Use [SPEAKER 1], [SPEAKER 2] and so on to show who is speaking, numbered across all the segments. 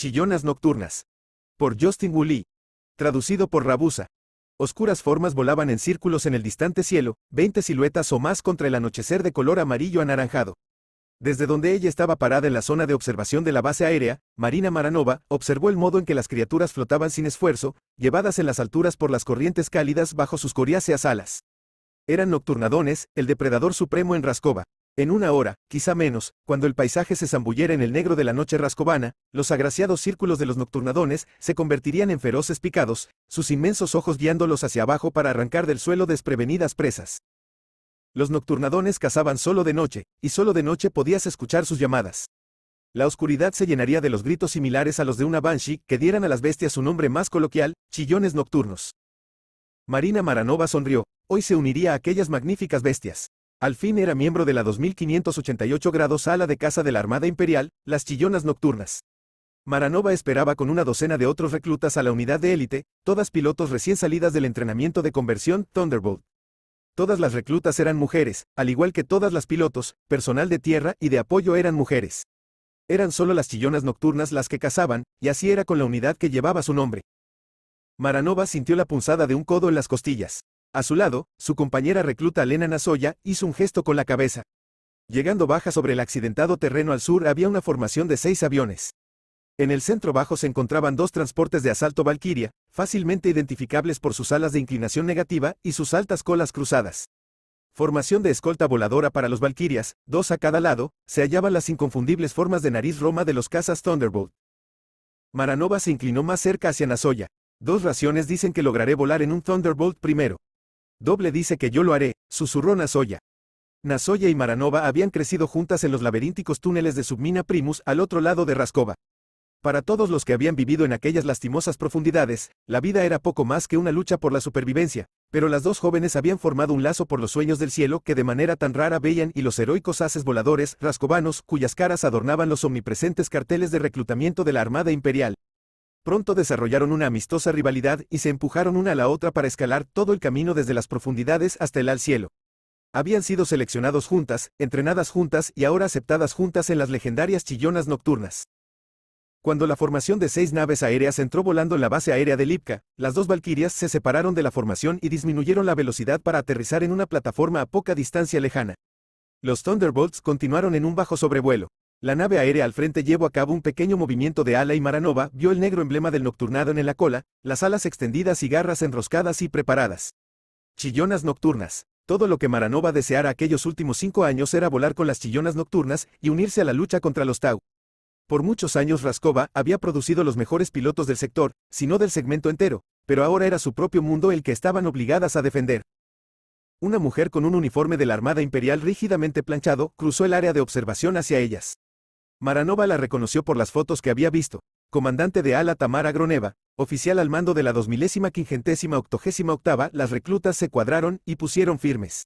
[SPEAKER 1] Chillonas Nocturnas. Por Justin Woolley. Traducido por Rabusa. Oscuras formas volaban en círculos en el distante cielo, 20 siluetas o más contra el anochecer de color amarillo anaranjado. Desde donde ella estaba parada en la zona de observación de la base aérea, Marina Maranova observó el modo en que las criaturas flotaban sin esfuerzo, llevadas en las alturas por las corrientes cálidas bajo sus coriáceas alas. Eran nocturnadones, el depredador supremo en Rascova. En una hora, quizá menos, cuando el paisaje se zambullera en el negro de la noche rascobana, los agraciados círculos de los nocturnadones se convertirían en feroces picados, sus inmensos ojos guiándolos hacia abajo para arrancar del suelo desprevenidas presas. Los nocturnadones cazaban solo de noche, y solo de noche podías escuchar sus llamadas. La oscuridad se llenaría de los gritos similares a los de una banshee que dieran a las bestias su nombre más coloquial, chillones nocturnos. Marina Maranova sonrió, hoy se uniría a aquellas magníficas bestias. Al fin era miembro de la 2588 grados sala de caza de la Armada Imperial, las chillonas nocturnas. Maranova esperaba con una docena de otros reclutas a la unidad de élite, todas pilotos recién salidas del entrenamiento de conversión Thunderbolt. Todas las reclutas eran mujeres, al igual que todas las pilotos, personal de tierra y de apoyo eran mujeres. Eran solo las chillonas nocturnas las que cazaban, y así era con la unidad que llevaba su nombre. Maranova sintió la punzada de un codo en las costillas. A su lado, su compañera recluta Elena Nasoya, hizo un gesto con la cabeza. Llegando baja sobre el accidentado terreno al sur había una formación de seis aviones. En el centro bajo se encontraban dos transportes de asalto Valkyria, fácilmente identificables por sus alas de inclinación negativa y sus altas colas cruzadas. Formación de escolta voladora para los Valkyrias, dos a cada lado, se hallaban las inconfundibles formas de nariz roma de los cazas Thunderbolt. Maranova se inclinó más cerca hacia Nasoya. Dos raciones dicen que lograré volar en un Thunderbolt primero. Doble dice que yo lo haré, susurró Nasoya. Nasoya y Maranova habían crecido juntas en los laberínticos túneles de Submina Primus al otro lado de Rascoba. Para todos los que habían vivido en aquellas lastimosas profundidades, la vida era poco más que una lucha por la supervivencia, pero las dos jóvenes habían formado un lazo por los sueños del cielo que de manera tan rara veían y los heroicos haces voladores, rascobanos, cuyas caras adornaban los omnipresentes carteles de reclutamiento de la Armada Imperial, Pronto desarrollaron una amistosa rivalidad y se empujaron una a la otra para escalar todo el camino desde las profundidades hasta el al cielo. Habían sido seleccionados juntas, entrenadas juntas y ahora aceptadas juntas en las legendarias chillonas nocturnas. Cuando la formación de seis naves aéreas entró volando en la base aérea de Lipka, las dos Valkyrias se separaron de la formación y disminuyeron la velocidad para aterrizar en una plataforma a poca distancia lejana. Los Thunderbolts continuaron en un bajo sobrevuelo. La nave aérea al frente llevó a cabo un pequeño movimiento de ala y Maranova vio el negro emblema del nocturnado en la cola, las alas extendidas y garras enroscadas y preparadas. Chillonas nocturnas. Todo lo que Maranova deseara aquellos últimos cinco años era volar con las chillonas nocturnas y unirse a la lucha contra los Tau. Por muchos años Raskova había producido los mejores pilotos del sector, si no del segmento entero, pero ahora era su propio mundo el que estaban obligadas a defender. Una mujer con un uniforme de la Armada Imperial rígidamente planchado cruzó el área de observación hacia ellas. Maranova la reconoció por las fotos que había visto. Comandante de ala Tamara Groneva, oficial al mando de la 2000 las reclutas se cuadraron y pusieron firmes.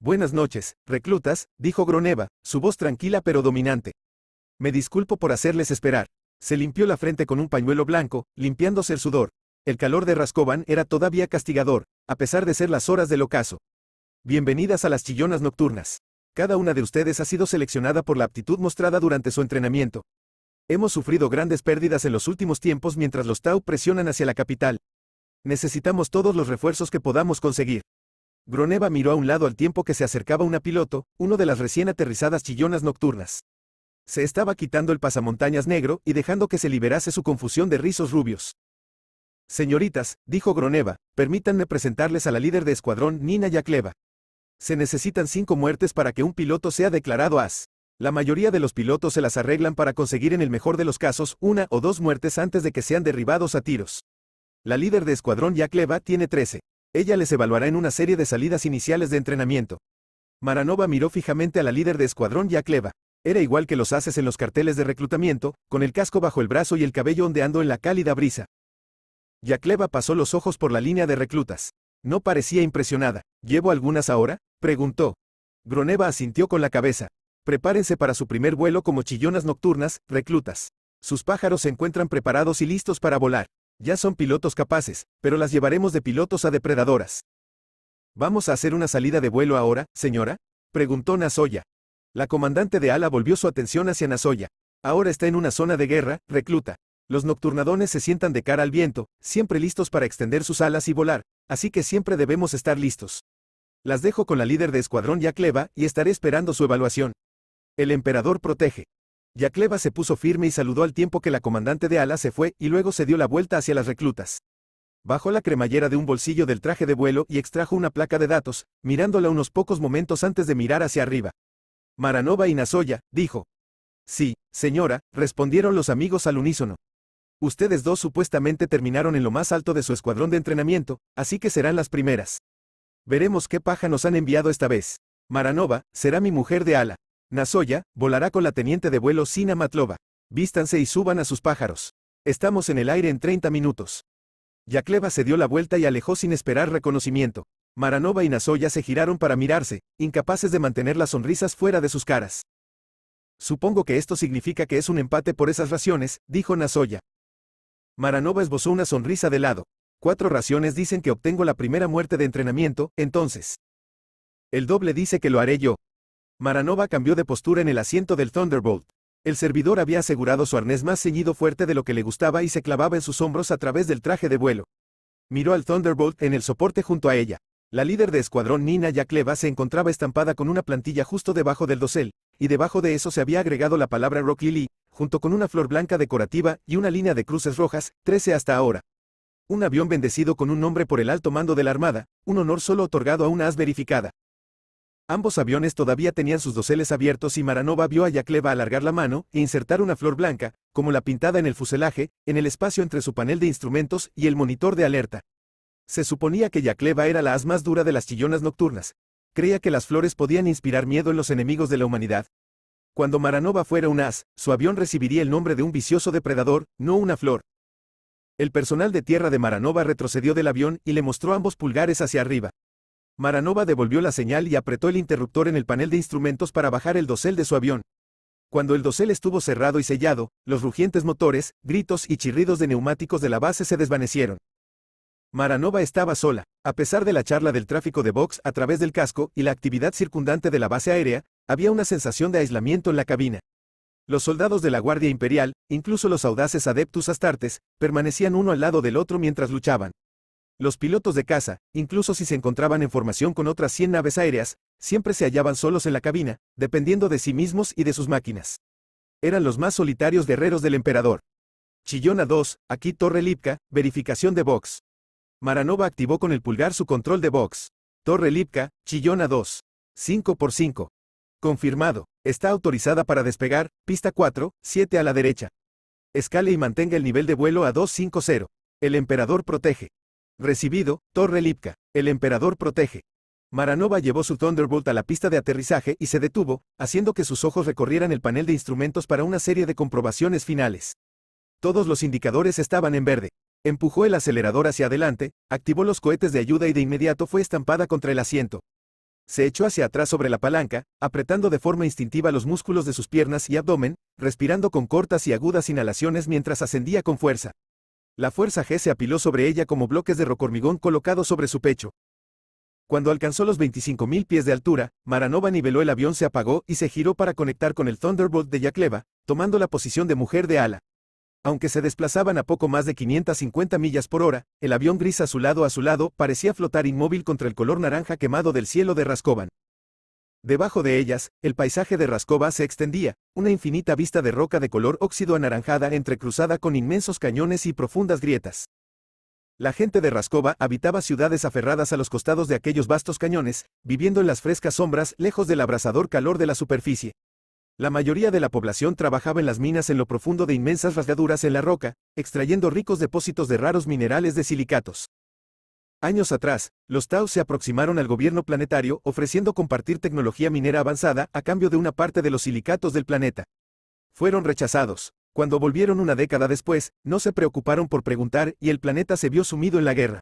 [SPEAKER 1] Buenas noches, reclutas, dijo Groneva, su voz tranquila pero dominante. Me disculpo por hacerles esperar. Se limpió la frente con un pañuelo blanco, limpiándose el sudor. El calor de Rascoban era todavía castigador, a pesar de ser las horas del ocaso. Bienvenidas a las chillonas nocturnas. Cada una de ustedes ha sido seleccionada por la aptitud mostrada durante su entrenamiento. Hemos sufrido grandes pérdidas en los últimos tiempos mientras los Tau presionan hacia la capital. Necesitamos todos los refuerzos que podamos conseguir. Groneva miró a un lado al tiempo que se acercaba una piloto, uno de las recién aterrizadas chillonas nocturnas. Se estaba quitando el pasamontañas negro y dejando que se liberase su confusión de rizos rubios. Señoritas, dijo Groneva, permítanme presentarles a la líder de escuadrón Nina Yacleva. Se necesitan cinco muertes para que un piloto sea declarado as. La mayoría de los pilotos se las arreglan para conseguir en el mejor de los casos una o dos muertes antes de que sean derribados a tiros. La líder de escuadrón Yacleva tiene 13. Ella les evaluará en una serie de salidas iniciales de entrenamiento. Maranova miró fijamente a la líder de escuadrón Yacleva. Era igual que los haces en los carteles de reclutamiento, con el casco bajo el brazo y el cabello ondeando en la cálida brisa. Yacleva pasó los ojos por la línea de reclutas. No parecía impresionada. ¿Llevo algunas ahora? preguntó. Groneva asintió con la cabeza. Prepárense para su primer vuelo como chillonas nocturnas, reclutas. Sus pájaros se encuentran preparados y listos para volar. Ya son pilotos capaces, pero las llevaremos de pilotos a depredadoras. ¿Vamos a hacer una salida de vuelo ahora, señora? preguntó Nasoya. La comandante de ala volvió su atención hacia Nasoya. Ahora está en una zona de guerra, recluta. Los nocturnadones se sientan de cara al viento, siempre listos para extender sus alas y volar, así que siempre debemos estar listos. Las dejo con la líder de escuadrón Yacleva y estaré esperando su evaluación. El emperador protege. Yacleva se puso firme y saludó al tiempo que la comandante de alas se fue y luego se dio la vuelta hacia las reclutas. Bajó la cremallera de un bolsillo del traje de vuelo y extrajo una placa de datos, mirándola unos pocos momentos antes de mirar hacia arriba. Maranova y Nasoya, dijo. Sí, señora, respondieron los amigos al unísono. Ustedes dos supuestamente terminaron en lo más alto de su escuadrón de entrenamiento, así que serán las primeras. Veremos qué paja nos han enviado esta vez. Maranova, será mi mujer de ala. Nasoya, volará con la teniente de vuelo Sina Matlova. Vístanse y suban a sus pájaros. Estamos en el aire en 30 minutos. Yakleva se dio la vuelta y alejó sin esperar reconocimiento. Maranova y Nasoya se giraron para mirarse, incapaces de mantener las sonrisas fuera de sus caras. Supongo que esto significa que es un empate por esas raciones, dijo Nasoya. Maranova esbozó una sonrisa de lado. Cuatro raciones dicen que obtengo la primera muerte de entrenamiento, entonces. El doble dice que lo haré yo. Maranova cambió de postura en el asiento del Thunderbolt. El servidor había asegurado su arnés más ceñido fuerte de lo que le gustaba y se clavaba en sus hombros a través del traje de vuelo. Miró al Thunderbolt en el soporte junto a ella. La líder de escuadrón Nina Yacleva se encontraba estampada con una plantilla justo debajo del dosel, y debajo de eso se había agregado la palabra Rocky Lee junto con una flor blanca decorativa y una línea de cruces rojas, 13 hasta ahora. Un avión bendecido con un nombre por el alto mando de la Armada, un honor solo otorgado a una as verificada. Ambos aviones todavía tenían sus doseles abiertos y Maranova vio a Yakleva alargar la mano e insertar una flor blanca, como la pintada en el fuselaje, en el espacio entre su panel de instrumentos y el monitor de alerta. Se suponía que Yakleva era la as más dura de las chillonas nocturnas. Creía que las flores podían inspirar miedo en los enemigos de la humanidad, cuando Maranova fuera un as, su avión recibiría el nombre de un vicioso depredador, no una flor. El personal de tierra de Maranova retrocedió del avión y le mostró ambos pulgares hacia arriba. Maranova devolvió la señal y apretó el interruptor en el panel de instrumentos para bajar el dosel de su avión. Cuando el dosel estuvo cerrado y sellado, los rugientes motores, gritos y chirridos de neumáticos de la base se desvanecieron. Maranova estaba sola. A pesar de la charla del tráfico de box a través del casco y la actividad circundante de la base aérea, había una sensación de aislamiento en la cabina. Los soldados de la Guardia Imperial, incluso los audaces adeptus astartes, permanecían uno al lado del otro mientras luchaban. Los pilotos de caza, incluso si se encontraban en formación con otras 100 naves aéreas, siempre se hallaban solos en la cabina, dependiendo de sí mismos y de sus máquinas. Eran los más solitarios guerreros del emperador. Chillona 2, aquí Torre Lipka, verificación de box. Maranova activó con el pulgar su control de box. Torre Lipka, Chillona 2. 5 por 5. Confirmado. Está autorizada para despegar, pista 4, 7 a la derecha. Escale y mantenga el nivel de vuelo a 250. El emperador protege. Recibido, Torre Lipka. El emperador protege. Maranova llevó su Thunderbolt a la pista de aterrizaje y se detuvo, haciendo que sus ojos recorrieran el panel de instrumentos para una serie de comprobaciones finales. Todos los indicadores estaban en verde. Empujó el acelerador hacia adelante, activó los cohetes de ayuda y de inmediato fue estampada contra el asiento. Se echó hacia atrás sobre la palanca, apretando de forma instintiva los músculos de sus piernas y abdomen, respirando con cortas y agudas inhalaciones mientras ascendía con fuerza. La fuerza G se apiló sobre ella como bloques de rocormigón colocados sobre su pecho. Cuando alcanzó los 25.000 pies de altura, Maranova niveló el avión, se apagó y se giró para conectar con el Thunderbolt de Yakleva, tomando la posición de mujer de ala. Aunque se desplazaban a poco más de 550 millas por hora, el avión gris azulado lado parecía flotar inmóvil contra el color naranja quemado del cielo de Rascoban. Debajo de ellas, el paisaje de Rascova se extendía, una infinita vista de roca de color óxido anaranjada entrecruzada con inmensos cañones y profundas grietas. La gente de Rascova habitaba ciudades aferradas a los costados de aquellos vastos cañones, viviendo en las frescas sombras lejos del abrasador calor de la superficie, la mayoría de la población trabajaba en las minas en lo profundo de inmensas rasgaduras en la roca, extrayendo ricos depósitos de raros minerales de silicatos. Años atrás, los Taos se aproximaron al gobierno planetario ofreciendo compartir tecnología minera avanzada a cambio de una parte de los silicatos del planeta. Fueron rechazados. Cuando volvieron una década después, no se preocuparon por preguntar y el planeta se vio sumido en la guerra.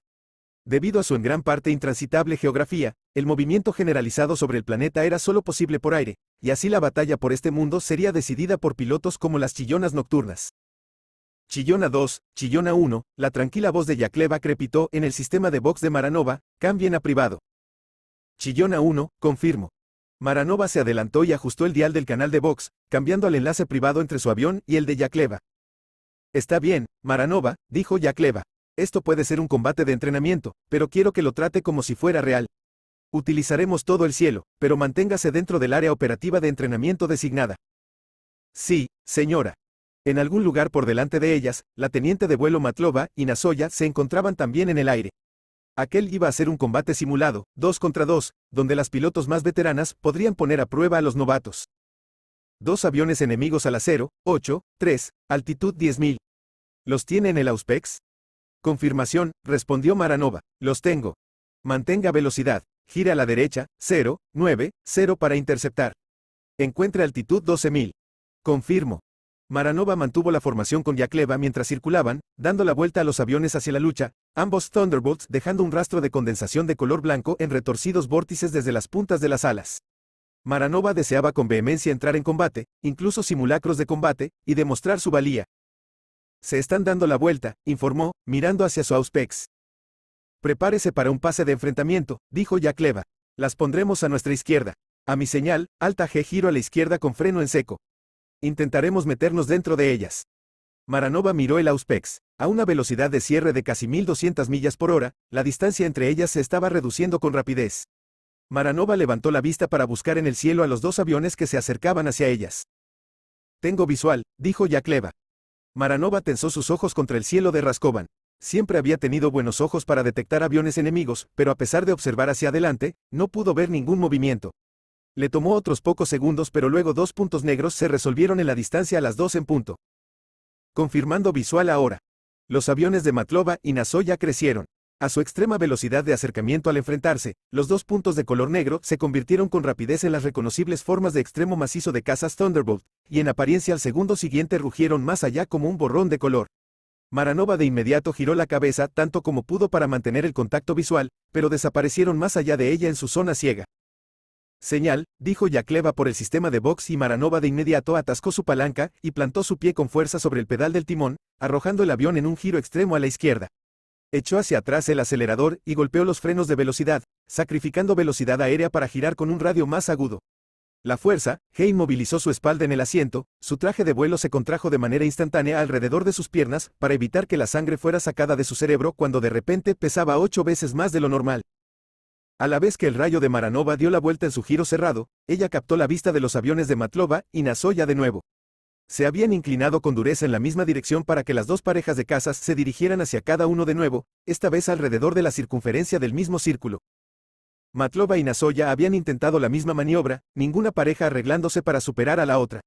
[SPEAKER 1] Debido a su en gran parte intransitable geografía, el movimiento generalizado sobre el planeta era solo posible por aire, y así la batalla por este mundo sería decidida por pilotos como las chillonas nocturnas. Chillona 2, Chillona 1, la tranquila voz de Yacleva crepitó en el sistema de box de Maranova, cambien a privado. Chillona 1, confirmo. Maranova se adelantó y ajustó el dial del canal de Vox, cambiando al enlace privado entre su avión y el de Yacleva. Está bien, Maranova, dijo Yacleva. Esto puede ser un combate de entrenamiento, pero quiero que lo trate como si fuera real. Utilizaremos todo el cielo, pero manténgase dentro del área operativa de entrenamiento designada. Sí, señora. En algún lugar por delante de ellas, la teniente de vuelo Matlova y Nasoya se encontraban también en el aire. Aquel iba a ser un combate simulado, dos contra dos, donde las pilotos más veteranas podrían poner a prueba a los novatos. Dos aviones enemigos al acero, 8, 3, altitud 10.000. ¿Los tiene en el Auspex? Confirmación, respondió Maranova. Los tengo. Mantenga velocidad. Gira a la derecha, 0, 9, 0 para interceptar. Encuentre altitud 12.000. Confirmo. Maranova mantuvo la formación con Yakleva mientras circulaban, dando la vuelta a los aviones hacia la lucha, ambos Thunderbolts dejando un rastro de condensación de color blanco en retorcidos vórtices desde las puntas de las alas. Maranova deseaba con vehemencia entrar en combate, incluso simulacros de combate, y demostrar su valía, se están dando la vuelta, informó, mirando hacia su auspex. Prepárese para un pase de enfrentamiento, dijo Yacleva. Las pondremos a nuestra izquierda. A mi señal, alta G giro a la izquierda con freno en seco. Intentaremos meternos dentro de ellas. Maranova miró el Auspex. A una velocidad de cierre de casi 1200 millas por hora, la distancia entre ellas se estaba reduciendo con rapidez. Maranova levantó la vista para buscar en el cielo a los dos aviones que se acercaban hacia ellas. Tengo visual, dijo Yakleva. Maranova tensó sus ojos contra el cielo de Raskovan. Siempre había tenido buenos ojos para detectar aviones enemigos, pero a pesar de observar hacia adelante, no pudo ver ningún movimiento. Le tomó otros pocos segundos, pero luego dos puntos negros se resolvieron en la distancia a las dos en punto. Confirmando visual ahora. Los aviones de Matlova y Nasoya crecieron. A su extrema velocidad de acercamiento al enfrentarse, los dos puntos de color negro se convirtieron con rapidez en las reconocibles formas de extremo macizo de casas Thunderbolt, y en apariencia al segundo siguiente rugieron más allá como un borrón de color. Maranova de inmediato giró la cabeza tanto como pudo para mantener el contacto visual, pero desaparecieron más allá de ella en su zona ciega. Señal, dijo Yakleva por el sistema de box y Maranova de inmediato atascó su palanca y plantó su pie con fuerza sobre el pedal del timón, arrojando el avión en un giro extremo a la izquierda. Echó hacia atrás el acelerador y golpeó los frenos de velocidad, sacrificando velocidad aérea para girar con un radio más agudo. La fuerza, Hey movilizó su espalda en el asiento, su traje de vuelo se contrajo de manera instantánea alrededor de sus piernas para evitar que la sangre fuera sacada de su cerebro cuando de repente pesaba ocho veces más de lo normal. A la vez que el rayo de Maranova dio la vuelta en su giro cerrado, ella captó la vista de los aviones de Matlova y ya de nuevo. Se habían inclinado con dureza en la misma dirección para que las dos parejas de casas se dirigieran hacia cada uno de nuevo, esta vez alrededor de la circunferencia del mismo círculo. Matlova y Nasoya habían intentado la misma maniobra, ninguna pareja arreglándose para superar a la otra.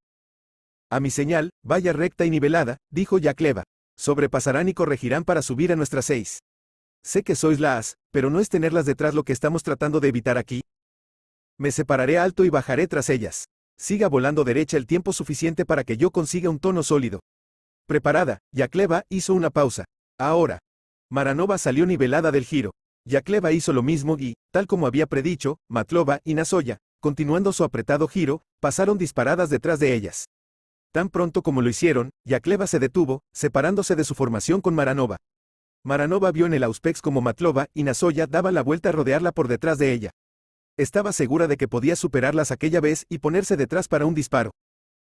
[SPEAKER 1] A mi señal, vaya recta y nivelada, dijo Yakleva. Sobrepasarán y corregirán para subir a nuestras seis. Sé que sois las, pero no es tenerlas detrás lo que estamos tratando de evitar aquí. Me separaré alto y bajaré tras ellas. Siga volando derecha el tiempo suficiente para que yo consiga un tono sólido. Preparada, Yacleva hizo una pausa. Ahora. Maranova salió nivelada del giro. Yakleva hizo lo mismo y, tal como había predicho, Matlova y Nasoya, continuando su apretado giro, pasaron disparadas detrás de ellas. Tan pronto como lo hicieron, Yakleva se detuvo, separándose de su formación con Maranova. Maranova vio en el Auspex como Matlova y Nasoya daban la vuelta a rodearla por detrás de ella. Estaba segura de que podía superarlas aquella vez y ponerse detrás para un disparo.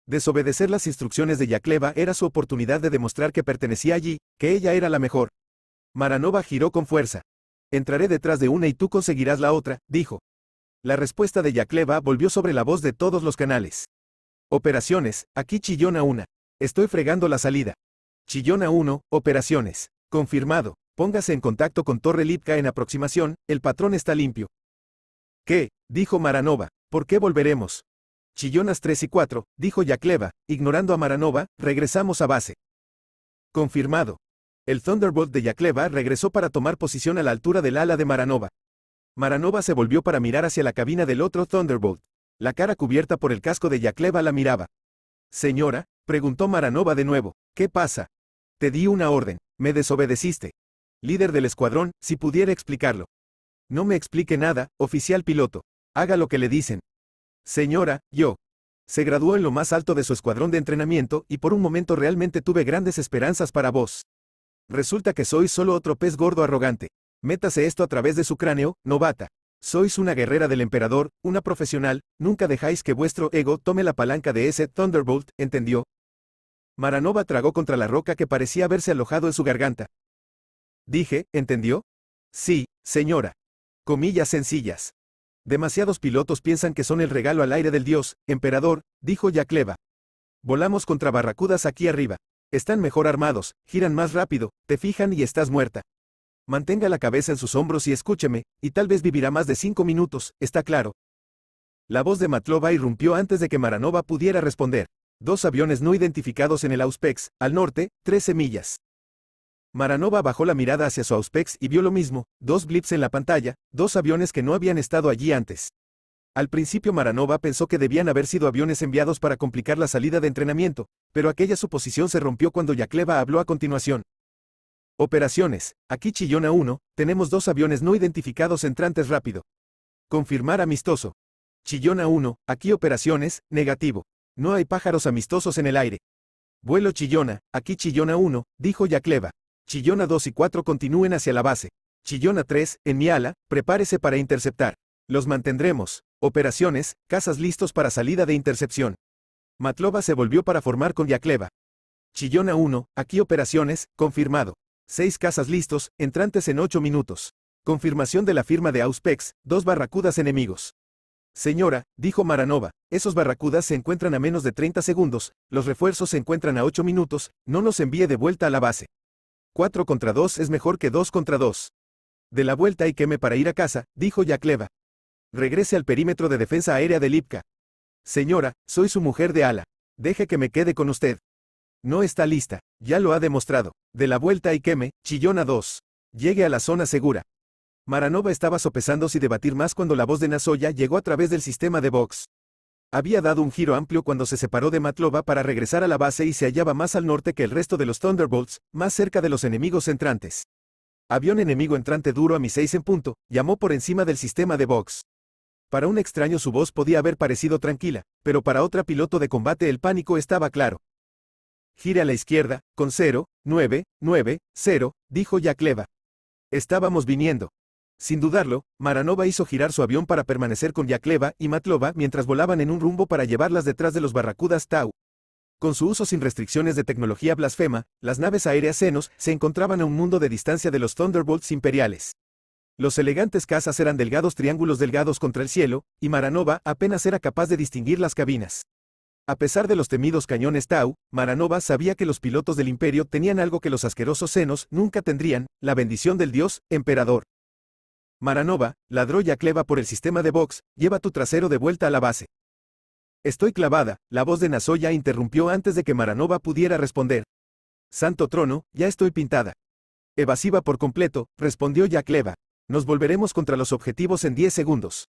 [SPEAKER 1] Desobedecer las instrucciones de Yacleva era su oportunidad de demostrar que pertenecía allí, que ella era la mejor. Maranova giró con fuerza. Entraré detrás de una y tú conseguirás la otra, dijo. La respuesta de Yacleva volvió sobre la voz de todos los canales. Operaciones, aquí chillona una. Estoy fregando la salida. Chillona 1, operaciones. Confirmado. Póngase en contacto con Torre Lipka en aproximación, el patrón está limpio. ¿Qué? dijo Maranova. ¿Por qué volveremos? Chillonas 3 y 4, dijo Yacleva. ignorando a Maranova, regresamos a base. Confirmado. El Thunderbolt de Yacleva regresó para tomar posición a la altura del ala de Maranova. Maranova se volvió para mirar hacia la cabina del otro Thunderbolt. La cara cubierta por el casco de Yacleva la miraba. Señora, preguntó Maranova de nuevo, ¿qué pasa? Te di una orden, me desobedeciste. Líder del escuadrón, si pudiera explicarlo. No me explique nada, oficial piloto. Haga lo que le dicen. Señora, yo. Se graduó en lo más alto de su escuadrón de entrenamiento y por un momento realmente tuve grandes esperanzas para vos. Resulta que sois solo otro pez gordo arrogante. Métase esto a través de su cráneo, novata. Sois una guerrera del emperador, una profesional, nunca dejáis que vuestro ego tome la palanca de ese Thunderbolt, ¿entendió? Maranova tragó contra la roca que parecía haberse alojado en su garganta. Dije, ¿entendió? Sí, señora. Comillas sencillas. Demasiados pilotos piensan que son el regalo al aire del dios, emperador, dijo Yacleva. Volamos contra barracudas aquí arriba. Están mejor armados, giran más rápido, te fijan y estás muerta. Mantenga la cabeza en sus hombros y escúcheme, y tal vez vivirá más de cinco minutos, está claro. La voz de Matlova irrumpió antes de que Maranova pudiera responder. Dos aviones no identificados en el Auspex, al norte, 13 millas. Maranova bajó la mirada hacia su auspex y vio lo mismo, dos blips en la pantalla, dos aviones que no habían estado allí antes. Al principio Maranova pensó que debían haber sido aviones enviados para complicar la salida de entrenamiento, pero aquella suposición se rompió cuando Yacleva habló a continuación. Operaciones. Aquí Chillona 1, tenemos dos aviones no identificados entrantes rápido. Confirmar amistoso. Chillona 1, aquí operaciones, negativo. No hay pájaros amistosos en el aire. Vuelo Chillona, aquí Chillona 1, dijo Yakleva. Chillona 2 y 4 continúen hacia la base. Chillona 3, en mi ala, prepárese para interceptar. Los mantendremos. Operaciones, casas listos para salida de intercepción. Matlova se volvió para formar con Yacleva. Chillona 1, aquí operaciones, confirmado. Seis casas listos, entrantes en 8 minutos. Confirmación de la firma de Auspex, dos barracudas enemigos. Señora, dijo Maranova, esos barracudas se encuentran a menos de 30 segundos, los refuerzos se encuentran a 8 minutos, no nos envíe de vuelta a la base. 4 contra 2 es mejor que 2 contra 2. De la vuelta y queme para ir a casa, dijo Yacleva. Regrese al perímetro de defensa aérea de Lipka. Señora, soy su mujer de ala. Deje que me quede con usted. No está lista, ya lo ha demostrado. De la vuelta y queme, chillona 2. Llegue a la zona segura. Maranova estaba sopesando si debatir más cuando la voz de Nasoya llegó a través del sistema de box. Había dado un giro amplio cuando se separó de Matlova para regresar a la base y se hallaba más al norte que el resto de los Thunderbolts, más cerca de los enemigos entrantes. Había un enemigo entrante duro a mi seis en punto, llamó por encima del sistema de Vox. Para un extraño su voz podía haber parecido tranquila, pero para otra piloto de combate el pánico estaba claro. Gire a la izquierda, con 0, 9, 9, 0, dijo Yakleva. Estábamos viniendo. Sin dudarlo, Maranova hizo girar su avión para permanecer con Yakleva y Matlova mientras volaban en un rumbo para llevarlas detrás de los barracudas Tau. Con su uso sin restricciones de tecnología blasfema, las naves aéreas senos se encontraban a un mundo de distancia de los Thunderbolts imperiales. Los elegantes casas eran delgados triángulos delgados contra el cielo, y Maranova apenas era capaz de distinguir las cabinas. A pesar de los temidos cañones Tau, Maranova sabía que los pilotos del imperio tenían algo que los asquerosos senos nunca tendrían, la bendición del dios, emperador. Maranova, ladró cleva por el sistema de box, lleva tu trasero de vuelta a la base. Estoy clavada, la voz de Nasoya interrumpió antes de que Maranova pudiera responder. Santo trono, ya estoy pintada. Evasiva por completo, respondió Yacleva. Nos volveremos contra los objetivos en 10 segundos.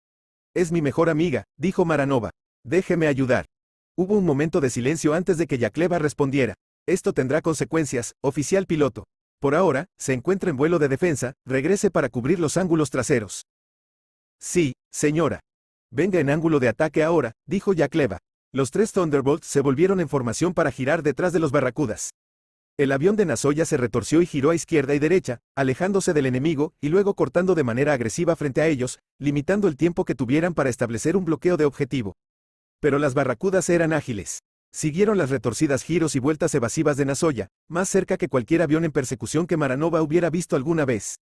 [SPEAKER 1] Es mi mejor amiga, dijo Maranova. Déjeme ayudar. Hubo un momento de silencio antes de que Yacleva respondiera. Esto tendrá consecuencias, oficial piloto. Por ahora, se encuentra en vuelo de defensa, regrese para cubrir los ángulos traseros. Sí, señora. Venga en ángulo de ataque ahora, dijo Yakleva. Los tres Thunderbolts se volvieron en formación para girar detrás de los barracudas. El avión de Nasoya se retorció y giró a izquierda y derecha, alejándose del enemigo y luego cortando de manera agresiva frente a ellos, limitando el tiempo que tuvieran para establecer un bloqueo de objetivo. Pero las barracudas eran ágiles. Siguieron las retorcidas giros y vueltas evasivas de Nasoya, más cerca que cualquier avión en persecución que Maranova hubiera visto alguna vez.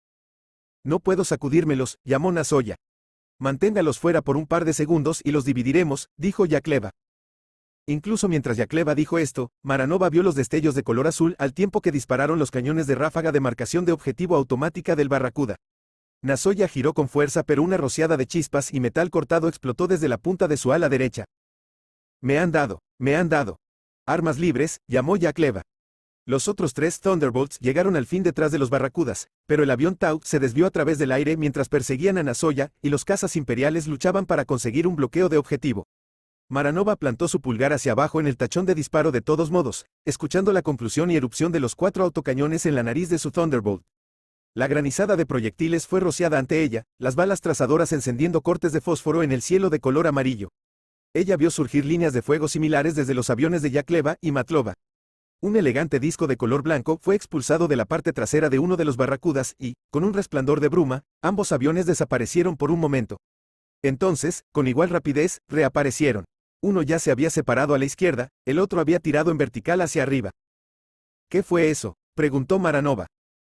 [SPEAKER 1] No puedo sacudírmelos, llamó Nasoya. Manténgalos fuera por un par de segundos y los dividiremos, dijo Yacleva. Incluso mientras Yacleva dijo esto, Maranova vio los destellos de color azul al tiempo que dispararon los cañones de ráfaga de marcación de objetivo automática del Barracuda. Nasoya giró con fuerza pero una rociada de chispas y metal cortado explotó desde la punta de su ala derecha. Me han dado. Me han dado. Armas libres, llamó Jack Leva. Los otros tres Thunderbolts llegaron al fin detrás de los Barracudas, pero el avión Tau se desvió a través del aire mientras perseguían a Nasoya y los cazas imperiales luchaban para conseguir un bloqueo de objetivo. Maranova plantó su pulgar hacia abajo en el tachón de disparo de todos modos, escuchando la conclusión y erupción de los cuatro autocañones en la nariz de su Thunderbolt. La granizada de proyectiles fue rociada ante ella, las balas trazadoras encendiendo cortes de fósforo en el cielo de color amarillo. Ella vio surgir líneas de fuego similares desde los aviones de Yakleva y Matlova. Un elegante disco de color blanco fue expulsado de la parte trasera de uno de los barracudas y, con un resplandor de bruma, ambos aviones desaparecieron por un momento. Entonces, con igual rapidez, reaparecieron. Uno ya se había separado a la izquierda, el otro había tirado en vertical hacia arriba. ¿Qué fue eso? preguntó Maranova.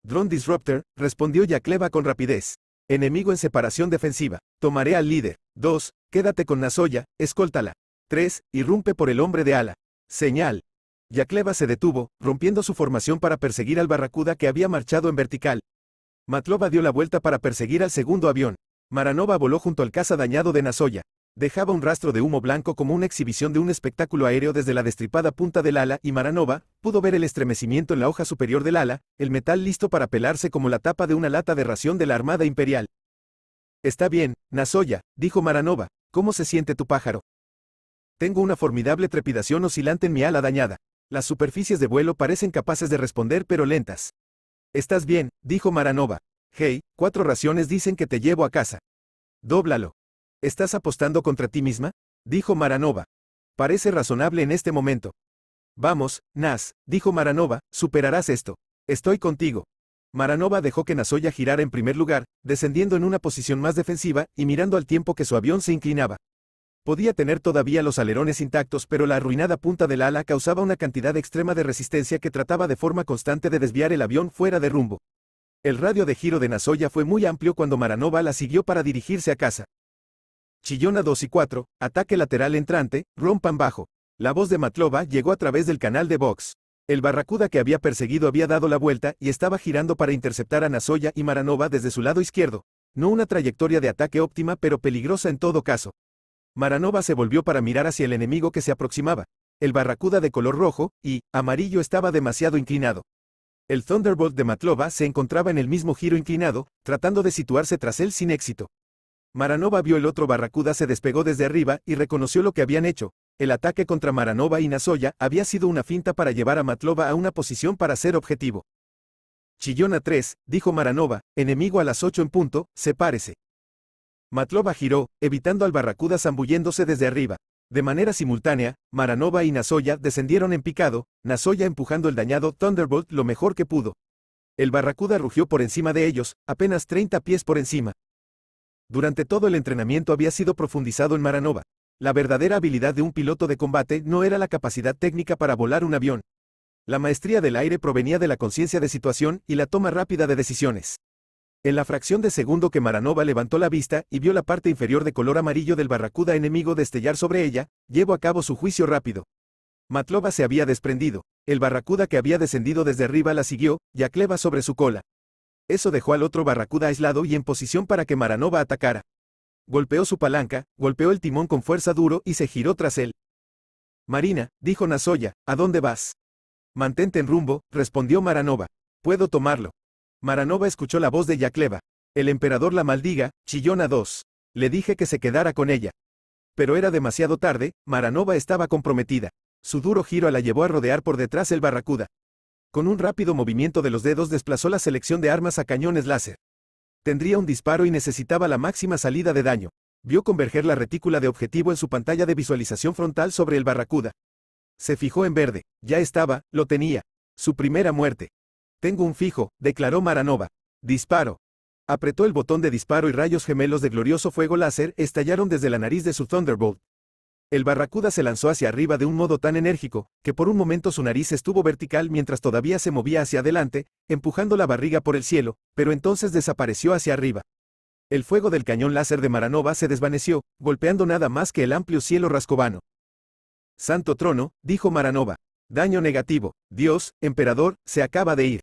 [SPEAKER 1] Drone Disruptor, respondió Yakleva con rapidez. Enemigo en separación defensiva. Tomaré al líder. 2. Quédate con Nasoya, escóltala. 3. Irrumpe por el hombre de ala. Señal. Yacleva se detuvo, rompiendo su formación para perseguir al Barracuda que había marchado en vertical. Matlova dio la vuelta para perseguir al segundo avión. Maranova voló junto al caza dañado de Nasoya. Dejaba un rastro de humo blanco como una exhibición de un espectáculo aéreo desde la destripada punta del ala y Maranova pudo ver el estremecimiento en la hoja superior del ala, el metal listo para pelarse como la tapa de una lata de ración de la Armada Imperial. Está bien, Nasoya, dijo Maranova, ¿cómo se siente tu pájaro? Tengo una formidable trepidación oscilante en mi ala dañada. Las superficies de vuelo parecen capaces de responder pero lentas. Estás bien, dijo Maranova. Hey, cuatro raciones dicen que te llevo a casa. Dóblalo. ¿Estás apostando contra ti misma? dijo Maranova. Parece razonable en este momento. Vamos, Nas, dijo Maranova, superarás esto. Estoy contigo. Maranova dejó que Nasoya girara en primer lugar, descendiendo en una posición más defensiva y mirando al tiempo que su avión se inclinaba. Podía tener todavía los alerones intactos, pero la arruinada punta del ala causaba una cantidad extrema de resistencia que trataba de forma constante de desviar el avión fuera de rumbo. El radio de giro de Nasoya fue muy amplio cuando Maranova la siguió para dirigirse a casa. Chillona 2 y 4, ataque lateral entrante, rompan bajo. La voz de Matlova llegó a través del canal de Vox. El Barracuda que había perseguido había dado la vuelta y estaba girando para interceptar a Nasoya y Maranova desde su lado izquierdo. No una trayectoria de ataque óptima pero peligrosa en todo caso. Maranova se volvió para mirar hacia el enemigo que se aproximaba. El Barracuda de color rojo y amarillo estaba demasiado inclinado. El Thunderbolt de Matlova se encontraba en el mismo giro inclinado, tratando de situarse tras él sin éxito. Maranova vio el otro Barracuda se despegó desde arriba y reconoció lo que habían hecho. El ataque contra Maranova y Nasoya había sido una finta para llevar a Matlova a una posición para ser objetivo. Chillona 3, dijo Maranova, enemigo a las 8 en punto, sepárese. Matlova giró, evitando al Barracuda zambulléndose desde arriba. De manera simultánea, Maranova y Nasoya descendieron en picado, Nasoya empujando el dañado Thunderbolt lo mejor que pudo. El Barracuda rugió por encima de ellos, apenas 30 pies por encima. Durante todo el entrenamiento había sido profundizado en Maranova. La verdadera habilidad de un piloto de combate no era la capacidad técnica para volar un avión. La maestría del aire provenía de la conciencia de situación y la toma rápida de decisiones. En la fracción de segundo que Maranova levantó la vista y vio la parte inferior de color amarillo del barracuda enemigo destellar sobre ella, llevó a cabo su juicio rápido. Matlova se había desprendido. El barracuda que había descendido desde arriba la siguió, y Cleva sobre su cola. Eso dejó al otro Barracuda aislado y en posición para que Maranova atacara. Golpeó su palanca, golpeó el timón con fuerza duro y se giró tras él. Marina, dijo Nasoya, ¿a dónde vas? Mantente en rumbo, respondió Maranova. Puedo tomarlo. Maranova escuchó la voz de Yacleva. El emperador la maldiga, chillona 2. Le dije que se quedara con ella. Pero era demasiado tarde, Maranova estaba comprometida. Su duro giro la llevó a rodear por detrás el barracuda. Con un rápido movimiento de los dedos desplazó la selección de armas a cañones láser. Tendría un disparo y necesitaba la máxima salida de daño. Vio converger la retícula de objetivo en su pantalla de visualización frontal sobre el Barracuda. Se fijó en verde. Ya estaba, lo tenía. Su primera muerte. Tengo un fijo, declaró Maranova. Disparo. Apretó el botón de disparo y rayos gemelos de glorioso fuego láser estallaron desde la nariz de su Thunderbolt. El barracuda se lanzó hacia arriba de un modo tan enérgico, que por un momento su nariz estuvo vertical mientras todavía se movía hacia adelante, empujando la barriga por el cielo, pero entonces desapareció hacia arriba. El fuego del cañón láser de Maranova se desvaneció, golpeando nada más que el amplio cielo rascobano. Santo trono, dijo Maranova. Daño negativo. Dios, emperador, se acaba de ir.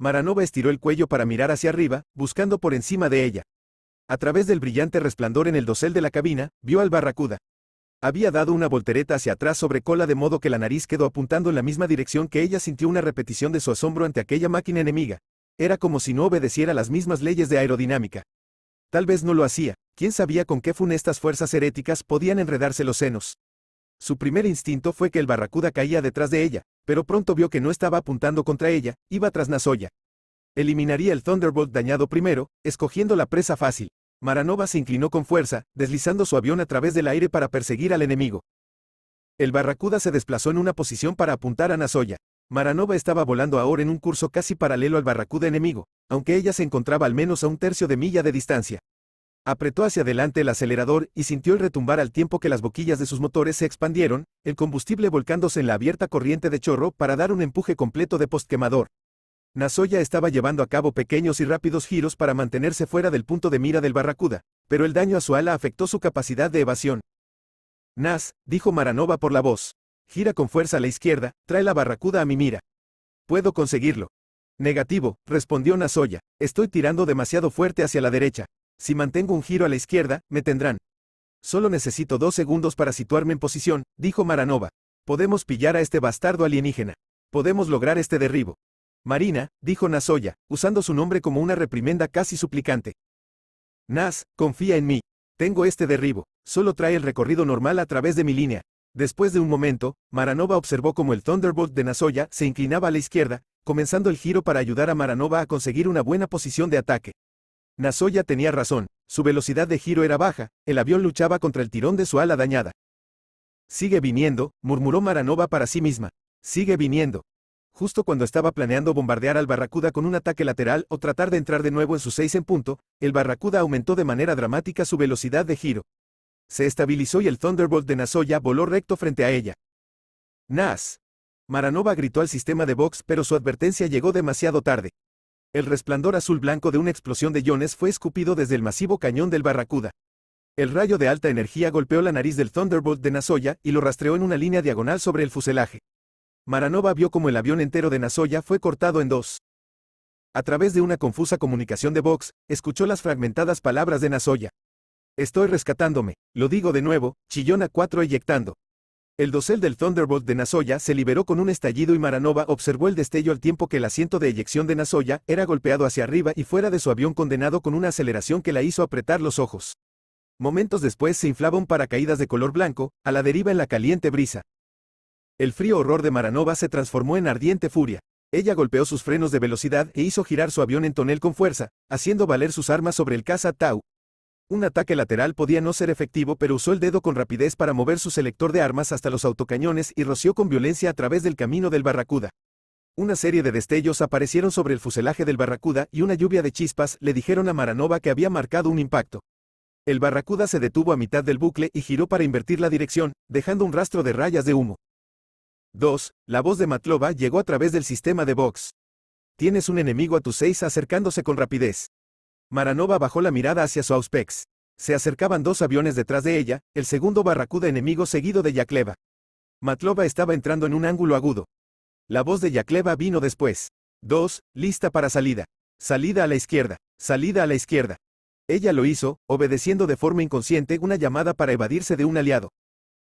[SPEAKER 1] Maranova estiró el cuello para mirar hacia arriba, buscando por encima de ella. A través del brillante resplandor en el dosel de la cabina, vio al barracuda, había dado una voltereta hacia atrás sobre cola de modo que la nariz quedó apuntando en la misma dirección que ella sintió una repetición de su asombro ante aquella máquina enemiga. Era como si no obedeciera las mismas leyes de aerodinámica. Tal vez no lo hacía, quién sabía con qué funestas fuerzas heréticas podían enredarse los senos. Su primer instinto fue que el barracuda caía detrás de ella, pero pronto vio que no estaba apuntando contra ella, iba tras Nasoya. Eliminaría el Thunderbolt dañado primero, escogiendo la presa fácil. Maranova se inclinó con fuerza, deslizando su avión a través del aire para perseguir al enemigo. El Barracuda se desplazó en una posición para apuntar a Nazoya. Maranova estaba volando ahora en un curso casi paralelo al Barracuda enemigo, aunque ella se encontraba al menos a un tercio de milla de distancia. Apretó hacia adelante el acelerador y sintió el retumbar al tiempo que las boquillas de sus motores se expandieron, el combustible volcándose en la abierta corriente de chorro para dar un empuje completo de postquemador. Nasoya estaba llevando a cabo pequeños y rápidos giros para mantenerse fuera del punto de mira del Barracuda, pero el daño a su ala afectó su capacidad de evasión. Nas, dijo Maranova por la voz. Gira con fuerza a la izquierda, trae la Barracuda a mi mira. Puedo conseguirlo. Negativo, respondió Nasoya. Estoy tirando demasiado fuerte hacia la derecha. Si mantengo un giro a la izquierda, me tendrán. Solo necesito dos segundos para situarme en posición, dijo Maranova. Podemos pillar a este bastardo alienígena. Podemos lograr este derribo. Marina, dijo Nasoya, usando su nombre como una reprimenda casi suplicante. Nas, confía en mí. Tengo este derribo, solo trae el recorrido normal a través de mi línea. Después de un momento, Maranova observó cómo el Thunderbolt de Nasoya se inclinaba a la izquierda, comenzando el giro para ayudar a Maranova a conseguir una buena posición de ataque. Nasoya tenía razón, su velocidad de giro era baja, el avión luchaba contra el tirón de su ala dañada. Sigue viniendo, murmuró Maranova para sí misma. Sigue viniendo, justo cuando estaba planeando bombardear al Barracuda con un ataque lateral o tratar de entrar de nuevo en su 6 en punto, el Barracuda aumentó de manera dramática su velocidad de giro. Se estabilizó y el Thunderbolt de Nasoya voló recto frente a ella. ¡Nas! Maranova gritó al sistema de box, pero su advertencia llegó demasiado tarde. El resplandor azul blanco de una explosión de iones fue escupido desde el masivo cañón del Barracuda. El rayo de alta energía golpeó la nariz del Thunderbolt de Nasoya y lo rastreó en una línea diagonal sobre el fuselaje. Maranova vio como el avión entero de Nasoya fue cortado en dos. A través de una confusa comunicación de Vox, escuchó las fragmentadas palabras de Nasoya. Estoy rescatándome, lo digo de nuevo, chillona cuatro eyectando. El dosel del Thunderbolt de Nasoya se liberó con un estallido y Maranova observó el destello al tiempo que el asiento de eyección de Nasoya era golpeado hacia arriba y fuera de su avión condenado con una aceleración que la hizo apretar los ojos. Momentos después se inflaban paracaídas de color blanco, a la deriva en la caliente brisa. El frío horror de Maranova se transformó en ardiente furia. Ella golpeó sus frenos de velocidad e hizo girar su avión en tonel con fuerza, haciendo valer sus armas sobre el caza Tau. Un ataque lateral podía no ser efectivo, pero usó el dedo con rapidez para mover su selector de armas hasta los autocañones y roció con violencia a través del camino del Barracuda. Una serie de destellos aparecieron sobre el fuselaje del Barracuda y una lluvia de chispas le dijeron a Maranova que había marcado un impacto. El Barracuda se detuvo a mitad del bucle y giró para invertir la dirección, dejando un rastro de rayas de humo. 2. La voz de Matlova llegó a través del sistema de Vox. Tienes un enemigo a tus seis acercándose con rapidez. Maranova bajó la mirada hacia su auspex. Se acercaban dos aviones detrás de ella, el segundo barracuda enemigo seguido de Yakleva. Matlova estaba entrando en un ángulo agudo. La voz de Yakleva vino después. 2. Lista para salida. Salida a la izquierda. Salida a la izquierda. Ella lo hizo, obedeciendo de forma inconsciente una llamada para evadirse de un aliado.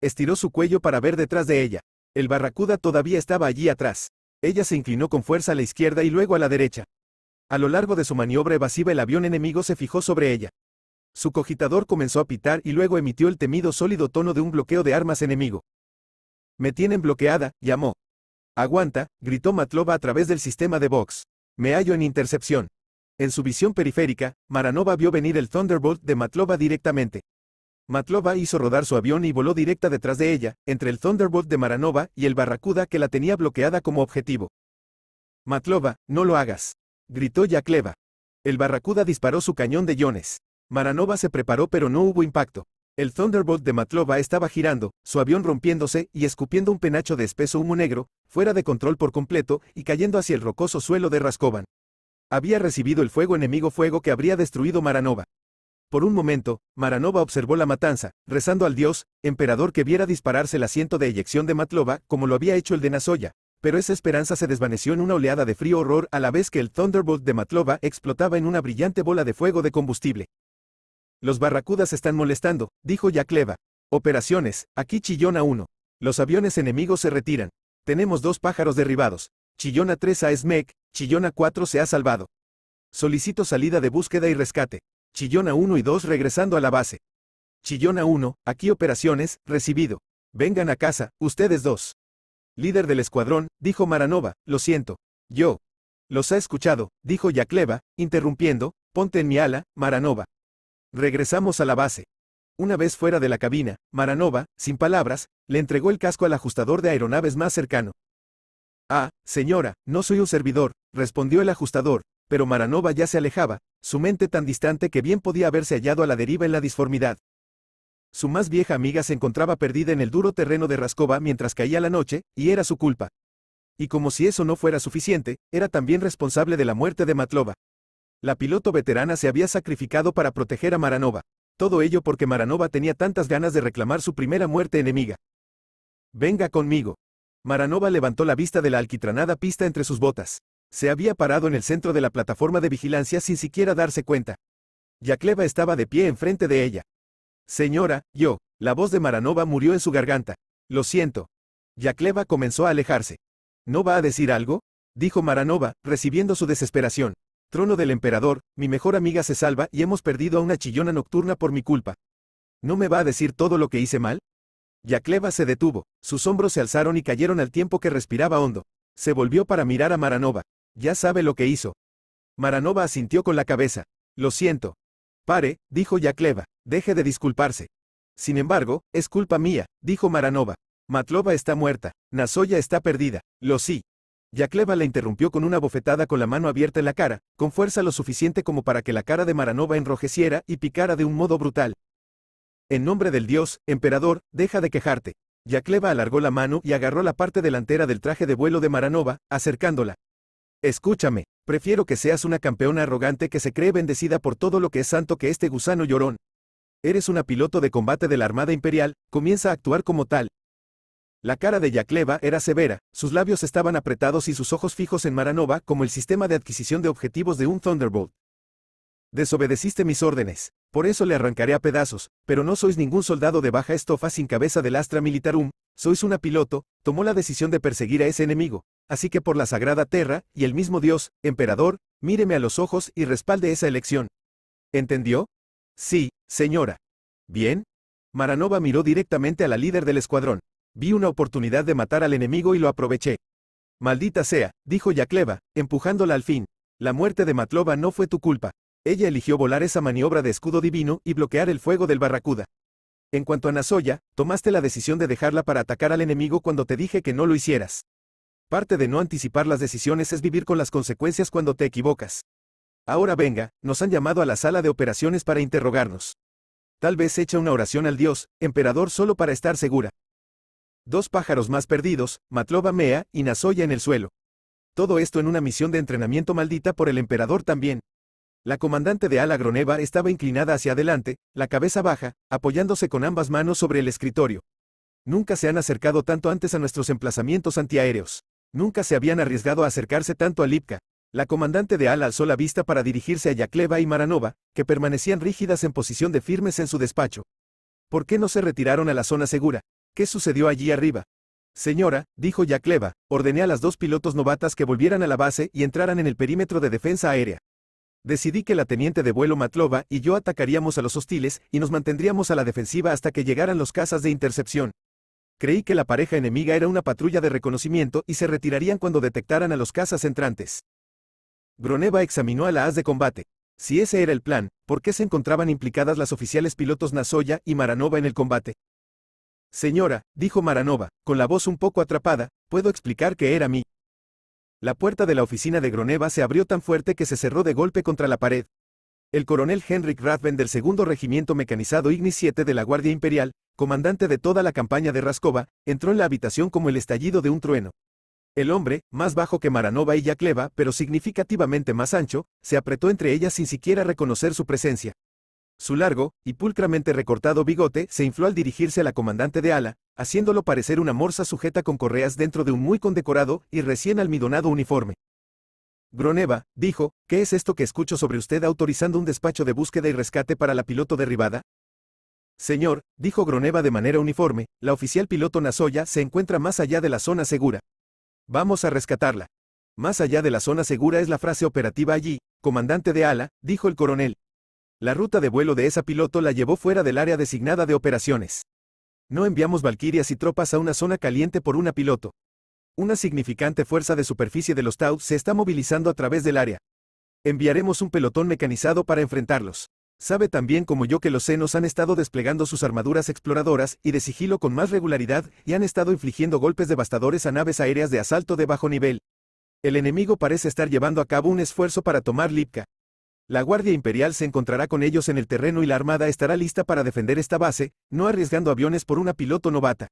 [SPEAKER 1] Estiró su cuello para ver detrás de ella. El Barracuda todavía estaba allí atrás. Ella se inclinó con fuerza a la izquierda y luego a la derecha. A lo largo de su maniobra evasiva el avión enemigo se fijó sobre ella. Su cogitador comenzó a pitar y luego emitió el temido sólido tono de un bloqueo de armas enemigo. Me tienen bloqueada, llamó. Aguanta, gritó Matlova a través del sistema de box. Me hallo en intercepción. En su visión periférica, Maranova vio venir el Thunderbolt de Matlova directamente. Matlova hizo rodar su avión y voló directa detrás de ella, entre el Thunderbolt de Maranova y el Barracuda que la tenía bloqueada como objetivo. Matlova, no lo hagas. Gritó Yakleva. El Barracuda disparó su cañón de iones. Maranova se preparó pero no hubo impacto. El Thunderbolt de Matlova estaba girando, su avión rompiéndose y escupiendo un penacho de espeso humo negro, fuera de control por completo y cayendo hacia el rocoso suelo de Raskovan. Había recibido el fuego enemigo fuego que habría destruido Maranova. Por un momento, Maranova observó la matanza, rezando al dios, emperador que viera dispararse el asiento de eyección de Matlova como lo había hecho el de Nasoya, pero esa esperanza se desvaneció en una oleada de frío horror a la vez que el Thunderbolt de Matlova explotaba en una brillante bola de fuego de combustible. Los barracudas están molestando, dijo Yakleva. Operaciones, aquí Chillona 1. Los aviones enemigos se retiran. Tenemos dos pájaros derribados. Chillona 3 a Smek, Chillona 4 se ha salvado. Solicito salida de búsqueda y rescate. Chillona 1 y 2 regresando a la base. Chillona 1, aquí operaciones, recibido. Vengan a casa, ustedes dos. Líder del escuadrón, dijo Maranova, lo siento. Yo. Los ha escuchado, dijo Yacleva, interrumpiendo, ponte en mi ala, Maranova. Regresamos a la base. Una vez fuera de la cabina, Maranova, sin palabras, le entregó el casco al ajustador de aeronaves más cercano. Ah, señora, no soy un servidor, respondió el ajustador, pero Maranova ya se alejaba, su mente tan distante que bien podía haberse hallado a la deriva en la disformidad. Su más vieja amiga se encontraba perdida en el duro terreno de Rascova mientras caía la noche, y era su culpa. Y como si eso no fuera suficiente, era también responsable de la muerte de Matlova. La piloto veterana se había sacrificado para proteger a Maranova. Todo ello porque Maranova tenía tantas ganas de reclamar su primera muerte enemiga. Venga conmigo. Maranova levantó la vista de la alquitranada pista entre sus botas. Se había parado en el centro de la plataforma de vigilancia sin siquiera darse cuenta. Yacleva estaba de pie enfrente de ella. Señora, yo, la voz de Maranova murió en su garganta. Lo siento. Yacleva comenzó a alejarse. ¿No va a decir algo? dijo Maranova, recibiendo su desesperación. Trono del emperador, mi mejor amiga se salva y hemos perdido a una chillona nocturna por mi culpa. ¿No me va a decir todo lo que hice mal? Yacleva se detuvo, sus hombros se alzaron y cayeron al tiempo que respiraba hondo. Se volvió para mirar a Maranova. Ya sabe lo que hizo. Maranova asintió con la cabeza. Lo siento. Pare, dijo Yacleva. deje de disculparse. Sin embargo, es culpa mía, dijo Maranova. Matlova está muerta, Nasoya está perdida, lo sí. Yacleva la interrumpió con una bofetada con la mano abierta en la cara, con fuerza lo suficiente como para que la cara de Maranova enrojeciera y picara de un modo brutal. En nombre del dios, emperador, deja de quejarte. Yacleva alargó la mano y agarró la parte delantera del traje de vuelo de Maranova, acercándola. Escúchame, prefiero que seas una campeona arrogante que se cree bendecida por todo lo que es santo que este gusano llorón. Eres una piloto de combate de la Armada Imperial, comienza a actuar como tal. La cara de Yacleva era severa, sus labios estaban apretados y sus ojos fijos en Maranova como el sistema de adquisición de objetivos de un Thunderbolt. Desobedeciste mis órdenes, por eso le arrancaré a pedazos, pero no sois ningún soldado de baja estofa sin cabeza del Astra Militarum, sois una piloto, tomó la decisión de perseguir a ese enemigo, así que por la sagrada terra, y el mismo Dios, emperador, míreme a los ojos y respalde esa elección. ¿Entendió? Sí, señora. Bien. Maranova miró directamente a la líder del escuadrón. Vi una oportunidad de matar al enemigo y lo aproveché. Maldita sea, dijo Yakleva, empujándola al fin. La muerte de Matlova no fue tu culpa. Ella eligió volar esa maniobra de escudo divino y bloquear el fuego del Barracuda. En cuanto a Nasoya, tomaste la decisión de dejarla para atacar al enemigo cuando te dije que no lo hicieras. Parte de no anticipar las decisiones es vivir con las consecuencias cuando te equivocas. Ahora venga, nos han llamado a la sala de operaciones para interrogarnos. Tal vez echa una oración al dios, emperador solo para estar segura. Dos pájaros más perdidos, Matloba Mea y Nasoya en el suelo. Todo esto en una misión de entrenamiento maldita por el emperador también. La comandante de ala Groneva estaba inclinada hacia adelante, la cabeza baja, apoyándose con ambas manos sobre el escritorio. Nunca se han acercado tanto antes a nuestros emplazamientos antiaéreos. Nunca se habían arriesgado a acercarse tanto a Lipka. La comandante de ala alzó la vista para dirigirse a Yakleva y Maranova, que permanecían rígidas en posición de firmes en su despacho. ¿Por qué no se retiraron a la zona segura? ¿Qué sucedió allí arriba? Señora, dijo Yakleva, ordené a las dos pilotos novatas que volvieran a la base y entraran en el perímetro de defensa aérea. Decidí que la teniente de vuelo Matlova y yo atacaríamos a los hostiles y nos mantendríamos a la defensiva hasta que llegaran los casas de intercepción. Creí que la pareja enemiga era una patrulla de reconocimiento y se retirarían cuando detectaran a los casas entrantes. Groneva examinó a la haz de combate. Si ese era el plan, ¿por qué se encontraban implicadas las oficiales pilotos Nasoya y Maranova en el combate? Señora, dijo Maranova, con la voz un poco atrapada, puedo explicar que era mi la puerta de la oficina de Groneva se abrió tan fuerte que se cerró de golpe contra la pared. El coronel Henrik Rathven del segundo regimiento mecanizado Ignis 7 de la Guardia Imperial, comandante de toda la campaña de Raskova, entró en la habitación como el estallido de un trueno. El hombre, más bajo que Maranova y Yakleva, pero significativamente más ancho, se apretó entre ellas sin siquiera reconocer su presencia. Su largo y pulcramente recortado bigote se infló al dirigirse a la comandante de ala, haciéndolo parecer una morsa sujeta con correas dentro de un muy condecorado y recién almidonado uniforme. Groneva, dijo, ¿qué es esto que escucho sobre usted autorizando un despacho de búsqueda y rescate para la piloto derribada? Señor, dijo Groneva de manera uniforme, la oficial piloto Nasoya se encuentra más allá de la zona segura. Vamos a rescatarla. Más allá de la zona segura es la frase operativa allí, comandante de ala, dijo el coronel. La ruta de vuelo de esa piloto la llevó fuera del área designada de operaciones. No enviamos valquirias y tropas a una zona caliente por una piloto. Una significante fuerza de superficie de los Tau se está movilizando a través del área. Enviaremos un pelotón mecanizado para enfrentarlos. Sabe también como yo que los senos han estado desplegando sus armaduras exploradoras y de sigilo con más regularidad y han estado infligiendo golpes devastadores a naves aéreas de asalto de bajo nivel. El enemigo parece estar llevando a cabo un esfuerzo para tomar Lipka. La Guardia Imperial se encontrará con ellos en el terreno y la Armada estará lista para defender esta base, no arriesgando aviones por una piloto novata.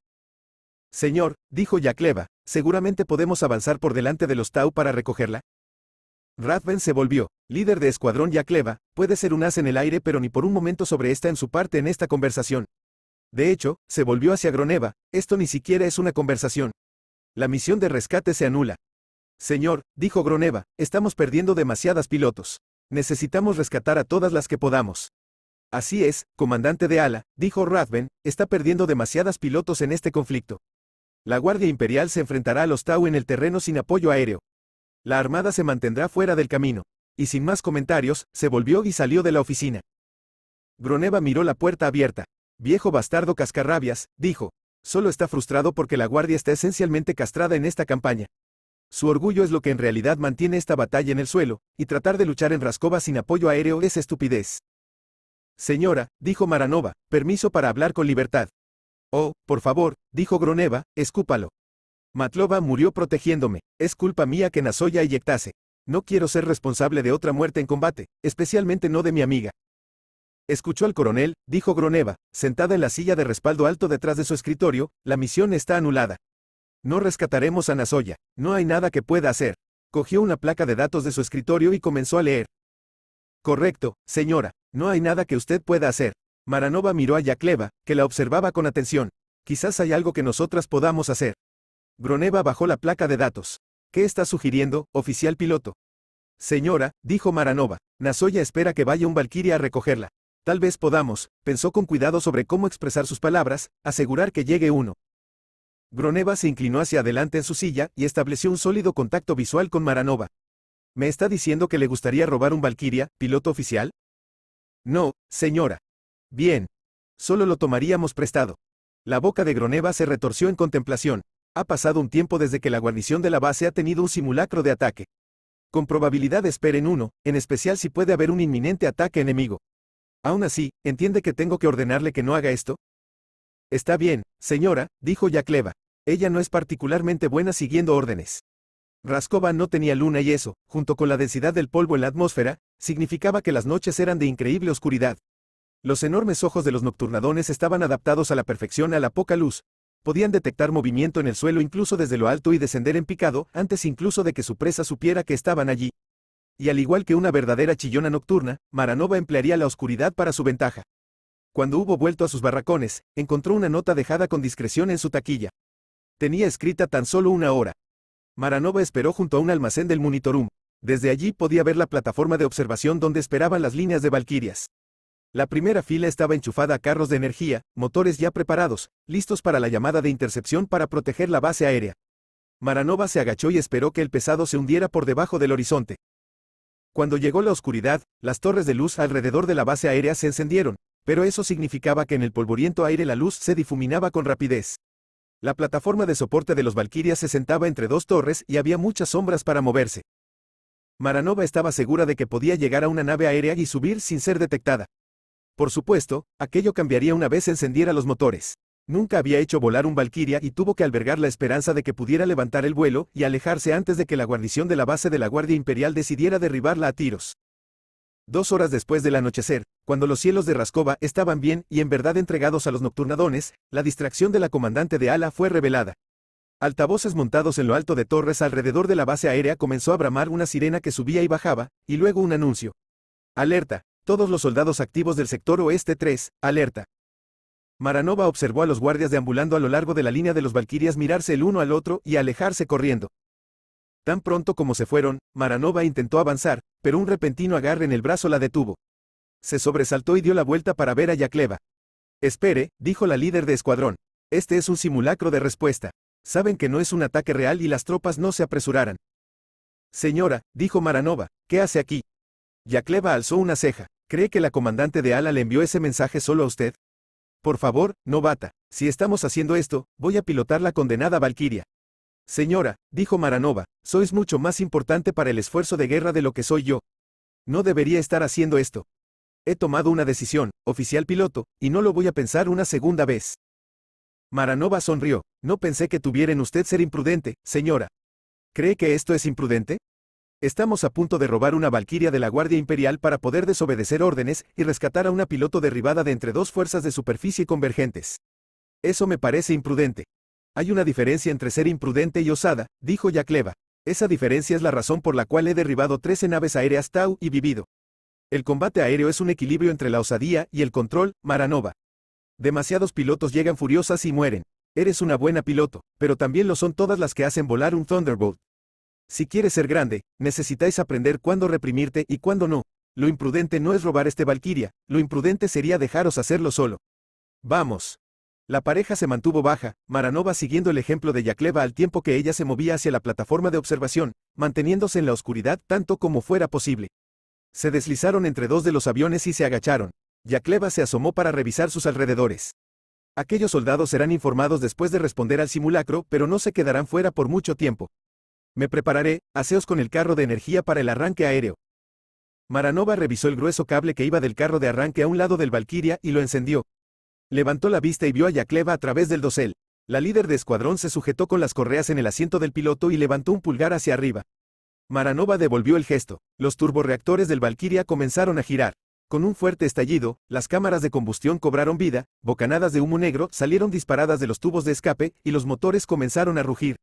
[SPEAKER 1] Señor, dijo Yacleva, seguramente podemos avanzar por delante de los Tau para recogerla. Radven se volvió, líder de escuadrón Yacleva, puede ser un as en el aire pero ni por un momento sobre esta en su parte en esta conversación. De hecho, se volvió hacia Groneva, esto ni siquiera es una conversación. La misión de rescate se anula. Señor, dijo Groneva, estamos perdiendo demasiadas pilotos. Necesitamos rescatar a todas las que podamos. Así es, comandante de ala, dijo Rathven, está perdiendo demasiadas pilotos en este conflicto. La Guardia Imperial se enfrentará a los Tau en el terreno sin apoyo aéreo. La Armada se mantendrá fuera del camino. Y sin más comentarios, se volvió y salió de la oficina. Groneva miró la puerta abierta. Viejo bastardo cascarrabias, dijo. Solo está frustrado porque la Guardia está esencialmente castrada en esta campaña. Su orgullo es lo que en realidad mantiene esta batalla en el suelo, y tratar de luchar en Rascova sin apoyo aéreo es estupidez. Señora, dijo Maranova, permiso para hablar con libertad. Oh, por favor, dijo Groneva, escúpalo. Matlova murió protegiéndome, es culpa mía que Nasoya eyectase. No quiero ser responsable de otra muerte en combate, especialmente no de mi amiga. Escuchó al coronel, dijo Groneva, sentada en la silla de respaldo alto detrás de su escritorio, la misión está anulada. No rescataremos a Nasoya. no hay nada que pueda hacer. Cogió una placa de datos de su escritorio y comenzó a leer. Correcto, señora, no hay nada que usted pueda hacer. Maranova miró a Yakleva, que la observaba con atención. Quizás hay algo que nosotras podamos hacer. Groneva bajó la placa de datos. ¿Qué está sugiriendo, oficial piloto? Señora, dijo Maranova, Nasoya espera que vaya un Valquiria a recogerla. Tal vez podamos, pensó con cuidado sobre cómo expresar sus palabras, asegurar que llegue uno. Groneva se inclinó hacia adelante en su silla y estableció un sólido contacto visual con Maranova. ¿Me está diciendo que le gustaría robar un Valkyria, piloto oficial? No, señora. Bien. Solo lo tomaríamos prestado. La boca de Groneva se retorció en contemplación. Ha pasado un tiempo desde que la guarnición de la base ha tenido un simulacro de ataque. Con probabilidad esperen uno, en especial si puede haber un inminente ataque enemigo. Aún así, entiende que tengo que ordenarle que no haga esto, Está bien, señora, dijo Yacleva. Ella no es particularmente buena siguiendo órdenes. Raskova no tenía luna y eso, junto con la densidad del polvo en la atmósfera, significaba que las noches eran de increíble oscuridad. Los enormes ojos de los nocturnadones estaban adaptados a la perfección a la poca luz. Podían detectar movimiento en el suelo incluso desde lo alto y descender en picado, antes incluso de que su presa supiera que estaban allí. Y al igual que una verdadera chillona nocturna, Maranova emplearía la oscuridad para su ventaja. Cuando hubo vuelto a sus barracones, encontró una nota dejada con discreción en su taquilla. Tenía escrita tan solo una hora. Maranova esperó junto a un almacén del monitorum. Desde allí podía ver la plataforma de observación donde esperaban las líneas de Valquirias. La primera fila estaba enchufada a carros de energía, motores ya preparados, listos para la llamada de intercepción para proteger la base aérea. Maranova se agachó y esperó que el pesado se hundiera por debajo del horizonte. Cuando llegó la oscuridad, las torres de luz alrededor de la base aérea se encendieron, pero eso significaba que en el polvoriento aire la luz se difuminaba con rapidez. La plataforma de soporte de los Valkyrias se sentaba entre dos torres y había muchas sombras para moverse. Maranova estaba segura de que podía llegar a una nave aérea y subir sin ser detectada. Por supuesto, aquello cambiaría una vez encendiera los motores. Nunca había hecho volar un Valkyria y tuvo que albergar la esperanza de que pudiera levantar el vuelo y alejarse antes de que la guarnición de la base de la Guardia Imperial decidiera derribarla a tiros. Dos horas después del anochecer, cuando los cielos de Rascova estaban bien y en verdad entregados a los nocturnadones, la distracción de la comandante de ala fue revelada. Altavoces montados en lo alto de torres alrededor de la base aérea comenzó a bramar una sirena que subía y bajaba, y luego un anuncio. Alerta, todos los soldados activos del sector oeste 3, alerta. Maranova observó a los guardias deambulando a lo largo de la línea de los Valquirias mirarse el uno al otro y alejarse corriendo. Tan pronto como se fueron, Maranova intentó avanzar, pero un repentino agarre en el brazo la detuvo. Se sobresaltó y dio la vuelta para ver a Yacleva. Espere, dijo la líder de escuadrón. Este es un simulacro de respuesta. Saben que no es un ataque real y las tropas no se apresuraran. Señora, dijo Maranova, ¿qué hace aquí? Yacleva alzó una ceja. ¿Cree que la comandante de ala le envió ese mensaje solo a usted? Por favor, no bata. si estamos haciendo esto, voy a pilotar la condenada Valquiria. Señora, dijo Maranova, sois mucho más importante para el esfuerzo de guerra de lo que soy yo. No debería estar haciendo esto. He tomado una decisión, oficial piloto, y no lo voy a pensar una segunda vez. Maranova sonrió, no pensé que tuviera en usted ser imprudente, señora. ¿Cree que esto es imprudente? Estamos a punto de robar una Valquiria de la Guardia Imperial para poder desobedecer órdenes y rescatar a una piloto derribada de entre dos fuerzas de superficie convergentes. Eso me parece imprudente. Hay una diferencia entre ser imprudente y osada, dijo Yacleva. Esa diferencia es la razón por la cual he derribado 13 naves aéreas Tau y vivido. El combate aéreo es un equilibrio entre la osadía y el control, Maranova. Demasiados pilotos llegan furiosas y mueren. Eres una buena piloto, pero también lo son todas las que hacen volar un Thunderbolt. Si quieres ser grande, necesitáis aprender cuándo reprimirte y cuándo no. Lo imprudente no es robar este Valkyria, lo imprudente sería dejaros hacerlo solo. Vamos. La pareja se mantuvo baja, Maranova siguiendo el ejemplo de Yacleva al tiempo que ella se movía hacia la plataforma de observación, manteniéndose en la oscuridad tanto como fuera posible. Se deslizaron entre dos de los aviones y se agacharon. Yacleva se asomó para revisar sus alrededores. Aquellos soldados serán informados después de responder al simulacro, pero no se quedarán fuera por mucho tiempo. Me prepararé, aseos con el carro de energía para el arranque aéreo. Maranova revisó el grueso cable que iba del carro de arranque a un lado del Valkyria y lo encendió, Levantó la vista y vio a Yacleva a través del dosel. La líder de escuadrón se sujetó con las correas en el asiento del piloto y levantó un pulgar hacia arriba. Maranova devolvió el gesto. Los turborreactores del Valkyria comenzaron a girar. Con un fuerte estallido, las cámaras de combustión cobraron vida, bocanadas de humo negro salieron disparadas de los tubos de escape y los motores comenzaron a rugir.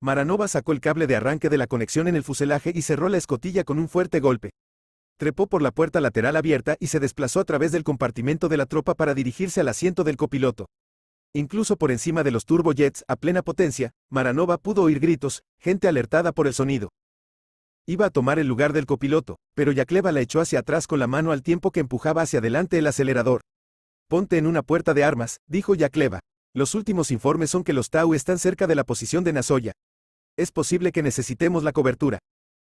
[SPEAKER 1] Maranova sacó el cable de arranque de la conexión en el fuselaje y cerró la escotilla con un fuerte golpe trepó por la puerta lateral abierta y se desplazó a través del compartimento de la tropa para dirigirse al asiento del copiloto. Incluso por encima de los turbojets a plena potencia, Maranova pudo oír gritos, gente alertada por el sonido. Iba a tomar el lugar del copiloto, pero Yacleva la echó hacia atrás con la mano al tiempo que empujaba hacia adelante el acelerador. Ponte en una puerta de armas, dijo Yacleva. Los últimos informes son que los Tau están cerca de la posición de Nasoya. Es posible que necesitemos la cobertura.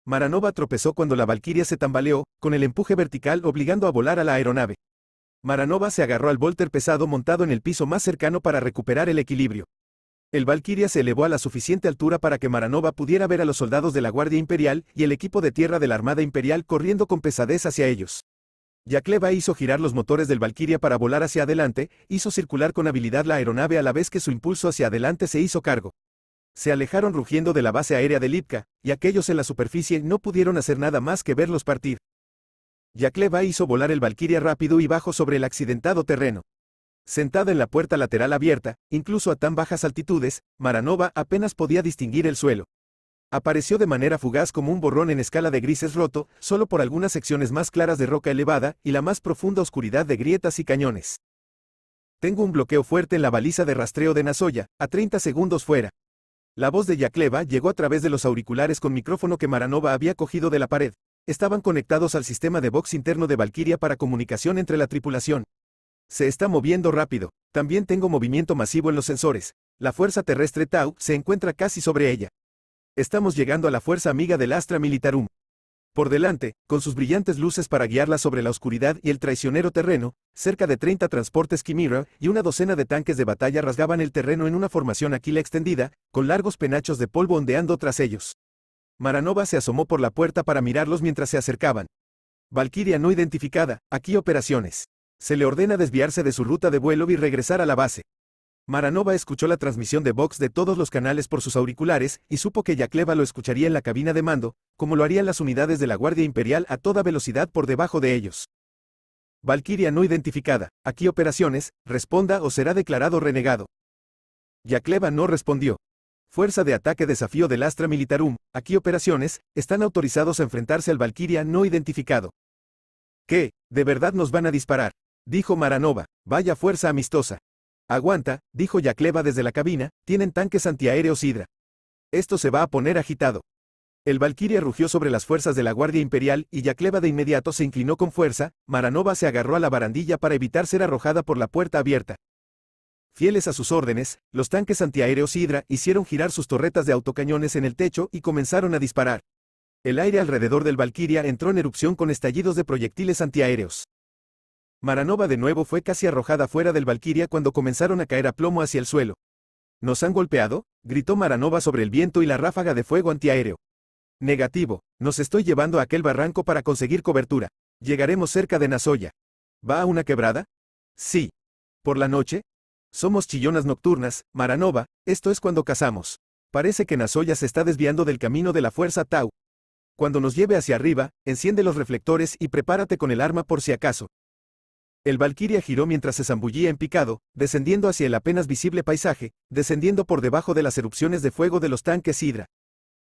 [SPEAKER 1] Maranova tropezó cuando la Valkyria se tambaleó, con el empuje vertical obligando a volar a la aeronave. Maranova se agarró al volter pesado montado en el piso más cercano para recuperar el equilibrio. El Valkyria se elevó a la suficiente altura para que Maranova pudiera ver a los soldados de la Guardia Imperial y el equipo de tierra de la Armada Imperial corriendo con pesadez hacia ellos. Yacleva hizo girar los motores del Valkyria para volar hacia adelante, hizo circular con habilidad la aeronave a la vez que su impulso hacia adelante se hizo cargo. Se alejaron rugiendo de la base aérea de Lipka, y aquellos en la superficie no pudieron hacer nada más que verlos partir. Yacleva hizo volar el Valkyria rápido y bajo sobre el accidentado terreno. Sentada en la puerta lateral abierta, incluso a tan bajas altitudes, Maranova apenas podía distinguir el suelo. Apareció de manera fugaz como un borrón en escala de grises roto, solo por algunas secciones más claras de roca elevada y la más profunda oscuridad de grietas y cañones. Tengo un bloqueo fuerte en la baliza de rastreo de Nasoya, a 30 segundos fuera, la voz de Yacleva llegó a través de los auriculares con micrófono que Maranova había cogido de la pared. Estaban conectados al sistema de box interno de Valkyria para comunicación entre la tripulación. Se está moviendo rápido. También tengo movimiento masivo en los sensores. La fuerza terrestre Tau se encuentra casi sobre ella. Estamos llegando a la fuerza amiga del Astra Militarum. Por delante, con sus brillantes luces para guiarla sobre la oscuridad y el traicionero terreno, cerca de 30 transportes Kimira y una docena de tanques de batalla rasgaban el terreno en una formación aquila extendida, con largos penachos de polvo ondeando tras ellos. Maranova se asomó por la puerta para mirarlos mientras se acercaban. Valkyria no identificada, aquí operaciones. Se le ordena desviarse de su ruta de vuelo y regresar a la base. Maranova escuchó la transmisión de Vox de todos los canales por sus auriculares y supo que Yacleva lo escucharía en la cabina de mando, como lo harían las unidades de la Guardia Imperial a toda velocidad por debajo de ellos. Valkyria no identificada, aquí operaciones, responda o será declarado renegado. Yacleva no respondió. Fuerza de ataque desafío del Astra Militarum, aquí operaciones, están autorizados a enfrentarse al Valkyria no identificado. ¿Qué? ¿De verdad nos van a disparar? Dijo Maranova, vaya fuerza amistosa. Aguanta, dijo Yacleva desde la cabina, tienen tanques antiaéreos Hidra. Esto se va a poner agitado. El Valkyria rugió sobre las fuerzas de la Guardia Imperial y Yacleva de inmediato se inclinó con fuerza, Maranova se agarró a la barandilla para evitar ser arrojada por la puerta abierta. Fieles a sus órdenes, los tanques antiaéreos Hidra hicieron girar sus torretas de autocañones en el techo y comenzaron a disparar. El aire alrededor del Valkyria entró en erupción con estallidos de proyectiles antiaéreos. Maranova de nuevo fue casi arrojada fuera del Valquiria cuando comenzaron a caer a plomo hacia el suelo. ¿Nos han golpeado? gritó Maranova sobre el viento y la ráfaga de fuego antiaéreo. Negativo, nos estoy llevando a aquel barranco para conseguir cobertura. Llegaremos cerca de Nasoya. ¿Va a una quebrada? Sí. ¿Por la noche? Somos chillonas nocturnas, Maranova, esto es cuando cazamos. Parece que Nasoya se está desviando del camino de la fuerza Tau. Cuando nos lleve hacia arriba, enciende los reflectores y prepárate con el arma por si acaso. El Valkyria giró mientras se zambullía en picado, descendiendo hacia el apenas visible paisaje, descendiendo por debajo de las erupciones de fuego de los tanques Hydra.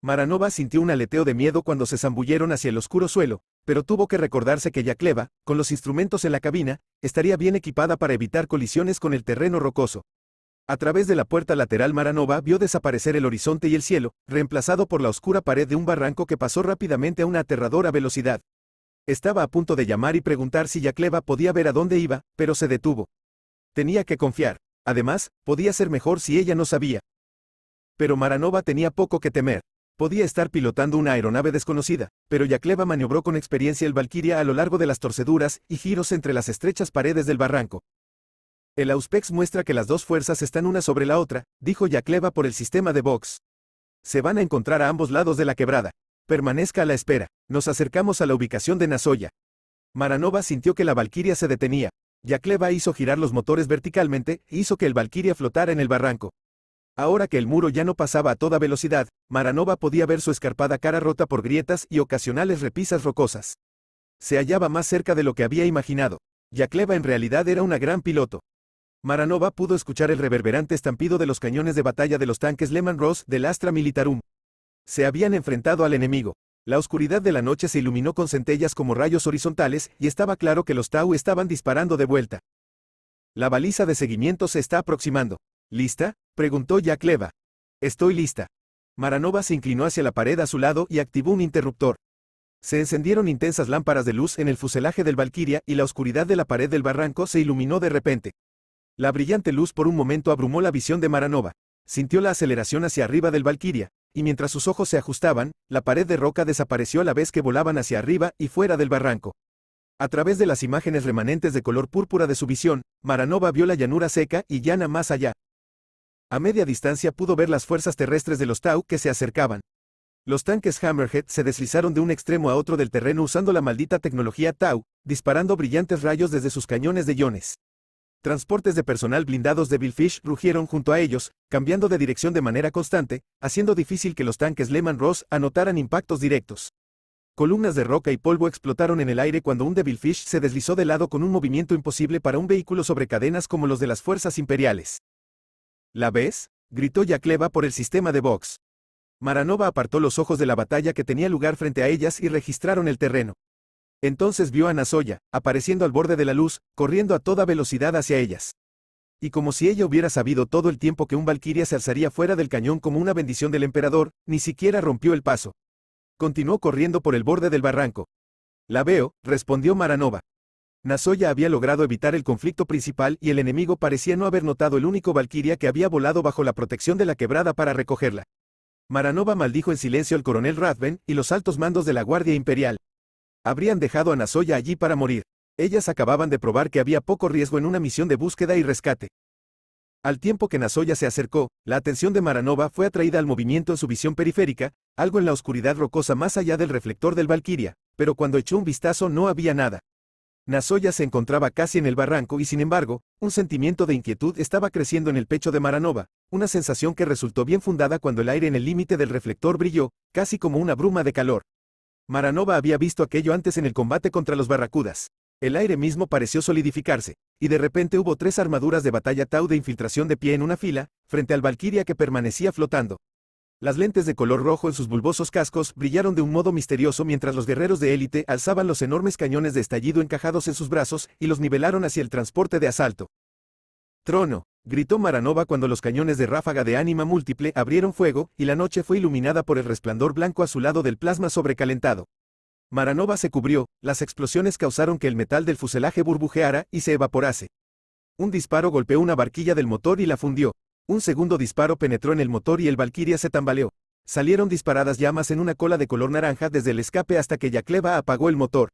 [SPEAKER 1] Maranova sintió un aleteo de miedo cuando se zambulleron hacia el oscuro suelo, pero tuvo que recordarse que Yacleva, con los instrumentos en la cabina, estaría bien equipada para evitar colisiones con el terreno rocoso. A través de la puerta lateral Maranova vio desaparecer el horizonte y el cielo, reemplazado por la oscura pared de un barranco que pasó rápidamente a una aterradora velocidad. Estaba a punto de llamar y preguntar si Yacleva podía ver a dónde iba, pero se detuvo. Tenía que confiar. Además, podía ser mejor si ella no sabía. Pero Maranova tenía poco que temer. Podía estar pilotando una aeronave desconocida, pero Yacleva maniobró con experiencia el Valkyria a lo largo de las torceduras y giros entre las estrechas paredes del barranco. El Auspex muestra que las dos fuerzas están una sobre la otra, dijo Yacleva por el sistema de Vox. Se van a encontrar a ambos lados de la quebrada. Permanezca a la espera. Nos acercamos a la ubicación de Nasoya. Maranova sintió que la Valquiria se detenía. Yacleva hizo girar los motores verticalmente, e hizo que el Valquiria flotara en el barranco. Ahora que el muro ya no pasaba a toda velocidad, Maranova podía ver su escarpada cara rota por grietas y ocasionales repisas rocosas. Se hallaba más cerca de lo que había imaginado. Yacleva en realidad era una gran piloto. Maranova pudo escuchar el reverberante estampido de los cañones de batalla de los tanques Lehman Ross del Astra Militarum. Se habían enfrentado al enemigo. La oscuridad de la noche se iluminó con centellas como rayos horizontales y estaba claro que los Tau estaban disparando de vuelta. La baliza de seguimiento se está aproximando. ¿Lista? preguntó Jack Leva. Estoy lista. Maranova se inclinó hacia la pared a su lado y activó un interruptor. Se encendieron intensas lámparas de luz en el fuselaje del Valkyria y la oscuridad de la pared del barranco se iluminó de repente. La brillante luz por un momento abrumó la visión de Maranova. Sintió la aceleración hacia arriba del Valkyria, y mientras sus ojos se ajustaban, la pared de roca desapareció a la vez que volaban hacia arriba y fuera del barranco. A través de las imágenes remanentes de color púrpura de su visión, Maranova vio la llanura seca y llana más allá. A media distancia pudo ver las fuerzas terrestres de los Tau que se acercaban. Los tanques Hammerhead se deslizaron de un extremo a otro del terreno usando la maldita tecnología Tau, disparando brillantes rayos desde sus cañones de iones. Transportes de personal blindados de fish rugieron junto a ellos, cambiando de dirección de manera constante, haciendo difícil que los tanques Lehman Ross anotaran impactos directos. Columnas de roca y polvo explotaron en el aire cuando un Devilfish se deslizó de lado con un movimiento imposible para un vehículo sobre cadenas como los de las fuerzas imperiales. ¿La ves? gritó Yakleva por el sistema de box. Maranova apartó los ojos de la batalla que tenía lugar frente a ellas y registraron el terreno. Entonces vio a Nasoya, apareciendo al borde de la luz, corriendo a toda velocidad hacia ellas. Y como si ella hubiera sabido todo el tiempo que un valquiria se alzaría fuera del cañón como una bendición del emperador, ni siquiera rompió el paso. Continuó corriendo por el borde del barranco. La veo, respondió Maranova. Nasoya había logrado evitar el conflicto principal y el enemigo parecía no haber notado el único valquiria que había volado bajo la protección de la quebrada para recogerla. Maranova maldijo en silencio al coronel Rathven y los altos mandos de la Guardia Imperial. Habrían dejado a Nasoya allí para morir. Ellas acababan de probar que había poco riesgo en una misión de búsqueda y rescate. Al tiempo que Nasoya se acercó, la atención de Maranova fue atraída al movimiento en su visión periférica, algo en la oscuridad rocosa más allá del reflector del Valkyria, pero cuando echó un vistazo no había nada. Nasoya se encontraba casi en el barranco y sin embargo, un sentimiento de inquietud estaba creciendo en el pecho de Maranova, una sensación que resultó bien fundada cuando el aire en el límite del reflector brilló, casi como una bruma de calor. Maranova había visto aquello antes en el combate contra los barracudas. El aire mismo pareció solidificarse, y de repente hubo tres armaduras de batalla Tau de infiltración de pie en una fila, frente al Valquiria que permanecía flotando. Las lentes de color rojo en sus bulbosos cascos brillaron de un modo misterioso mientras los guerreros de élite alzaban los enormes cañones de estallido encajados en sus brazos y los nivelaron hacia el transporte de asalto. Trono, gritó Maranova cuando los cañones de ráfaga de ánima múltiple abrieron fuego, y la noche fue iluminada por el resplandor blanco azulado del plasma sobrecalentado. Maranova se cubrió, las explosiones causaron que el metal del fuselaje burbujeara y se evaporase. Un disparo golpeó una barquilla del motor y la fundió. Un segundo disparo penetró en el motor y el Valkyria se tambaleó. Salieron disparadas llamas en una cola de color naranja desde el escape hasta que Yacleva apagó el motor.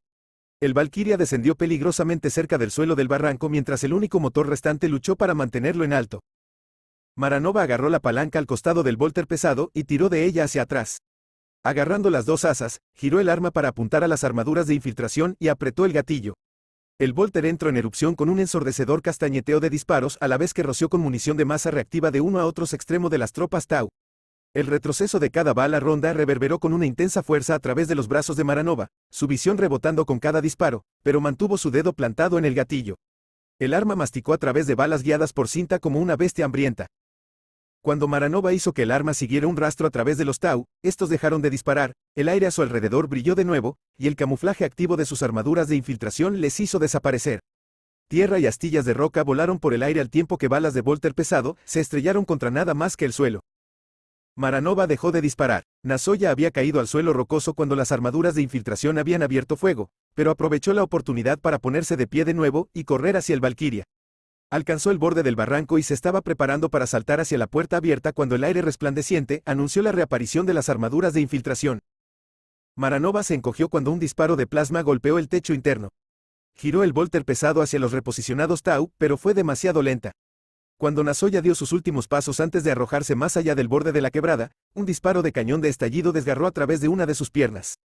[SPEAKER 1] El Valkyria descendió peligrosamente cerca del suelo del barranco mientras el único motor restante luchó para mantenerlo en alto. Maranova agarró la palanca al costado del Volter pesado y tiró de ella hacia atrás. Agarrando las dos asas, giró el arma para apuntar a las armaduras de infiltración y apretó el gatillo. El Volter entró en erupción con un ensordecedor castañeteo de disparos a la vez que roció con munición de masa reactiva de uno a otro extremo de las tropas Tau. El retroceso de cada bala ronda reverberó con una intensa fuerza a través de los brazos de Maranova, su visión rebotando con cada disparo, pero mantuvo su dedo plantado en el gatillo. El arma masticó a través de balas guiadas por cinta como una bestia hambrienta. Cuando Maranova hizo que el arma siguiera un rastro a través de los Tau, estos dejaron de disparar, el aire a su alrededor brilló de nuevo, y el camuflaje activo de sus armaduras de infiltración les hizo desaparecer. Tierra y astillas de roca volaron por el aire al tiempo que balas de Volter pesado se estrellaron contra nada más que el suelo. Maranova dejó de disparar. Nasoya había caído al suelo rocoso cuando las armaduras de infiltración habían abierto fuego, pero aprovechó la oportunidad para ponerse de pie de nuevo y correr hacia el Valkyria. Alcanzó el borde del barranco y se estaba preparando para saltar hacia la puerta abierta cuando el aire resplandeciente anunció la reaparición de las armaduras de infiltración. Maranova se encogió cuando un disparo de plasma golpeó el techo interno. Giró el volter pesado hacia los reposicionados Tau, pero fue demasiado lenta. Cuando Nasoya dio sus últimos pasos antes de arrojarse más allá del borde de la quebrada, un disparo de cañón de estallido desgarró a través de una de sus piernas.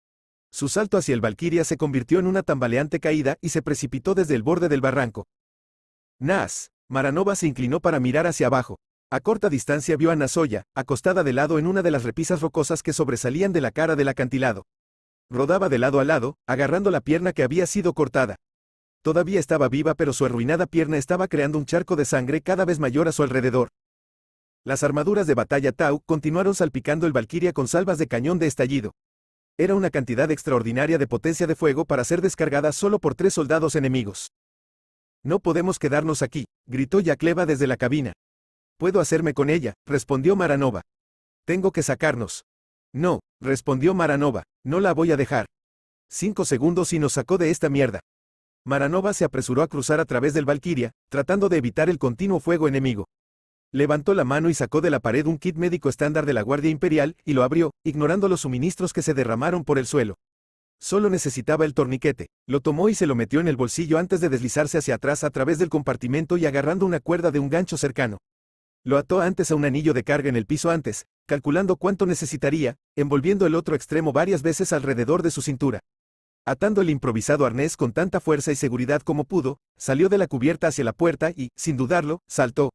[SPEAKER 1] Su salto hacia el Valquiria se convirtió en una tambaleante caída y se precipitó desde el borde del barranco. Nas, Maranova se inclinó para mirar hacia abajo. A corta distancia vio a Nasoya, acostada de lado en una de las repisas rocosas que sobresalían de la cara del acantilado. Rodaba de lado a lado, agarrando la pierna que había sido cortada. Todavía estaba viva pero su arruinada pierna estaba creando un charco de sangre cada vez mayor a su alrededor. Las armaduras de batalla Tau continuaron salpicando el Valkyria con salvas de cañón de estallido. Era una cantidad extraordinaria de potencia de fuego para ser descargada solo por tres soldados enemigos. No podemos quedarnos aquí, gritó Yacleva desde la cabina. Puedo hacerme con ella, respondió Maranova. Tengo que sacarnos. No, respondió Maranova, no la voy a dejar. Cinco segundos y nos sacó de esta mierda. Maranova se apresuró a cruzar a través del Valkyria, tratando de evitar el continuo fuego enemigo. Levantó la mano y sacó de la pared un kit médico estándar de la Guardia Imperial y lo abrió, ignorando los suministros que se derramaron por el suelo. Solo necesitaba el torniquete. Lo tomó y se lo metió en el bolsillo antes de deslizarse hacia atrás a través del compartimento y agarrando una cuerda de un gancho cercano. Lo ató antes a un anillo de carga en el piso antes, calculando cuánto necesitaría, envolviendo el otro extremo varias veces alrededor de su cintura. Atando el improvisado arnés con tanta fuerza y seguridad como pudo, salió de la cubierta hacia la puerta y, sin dudarlo, saltó.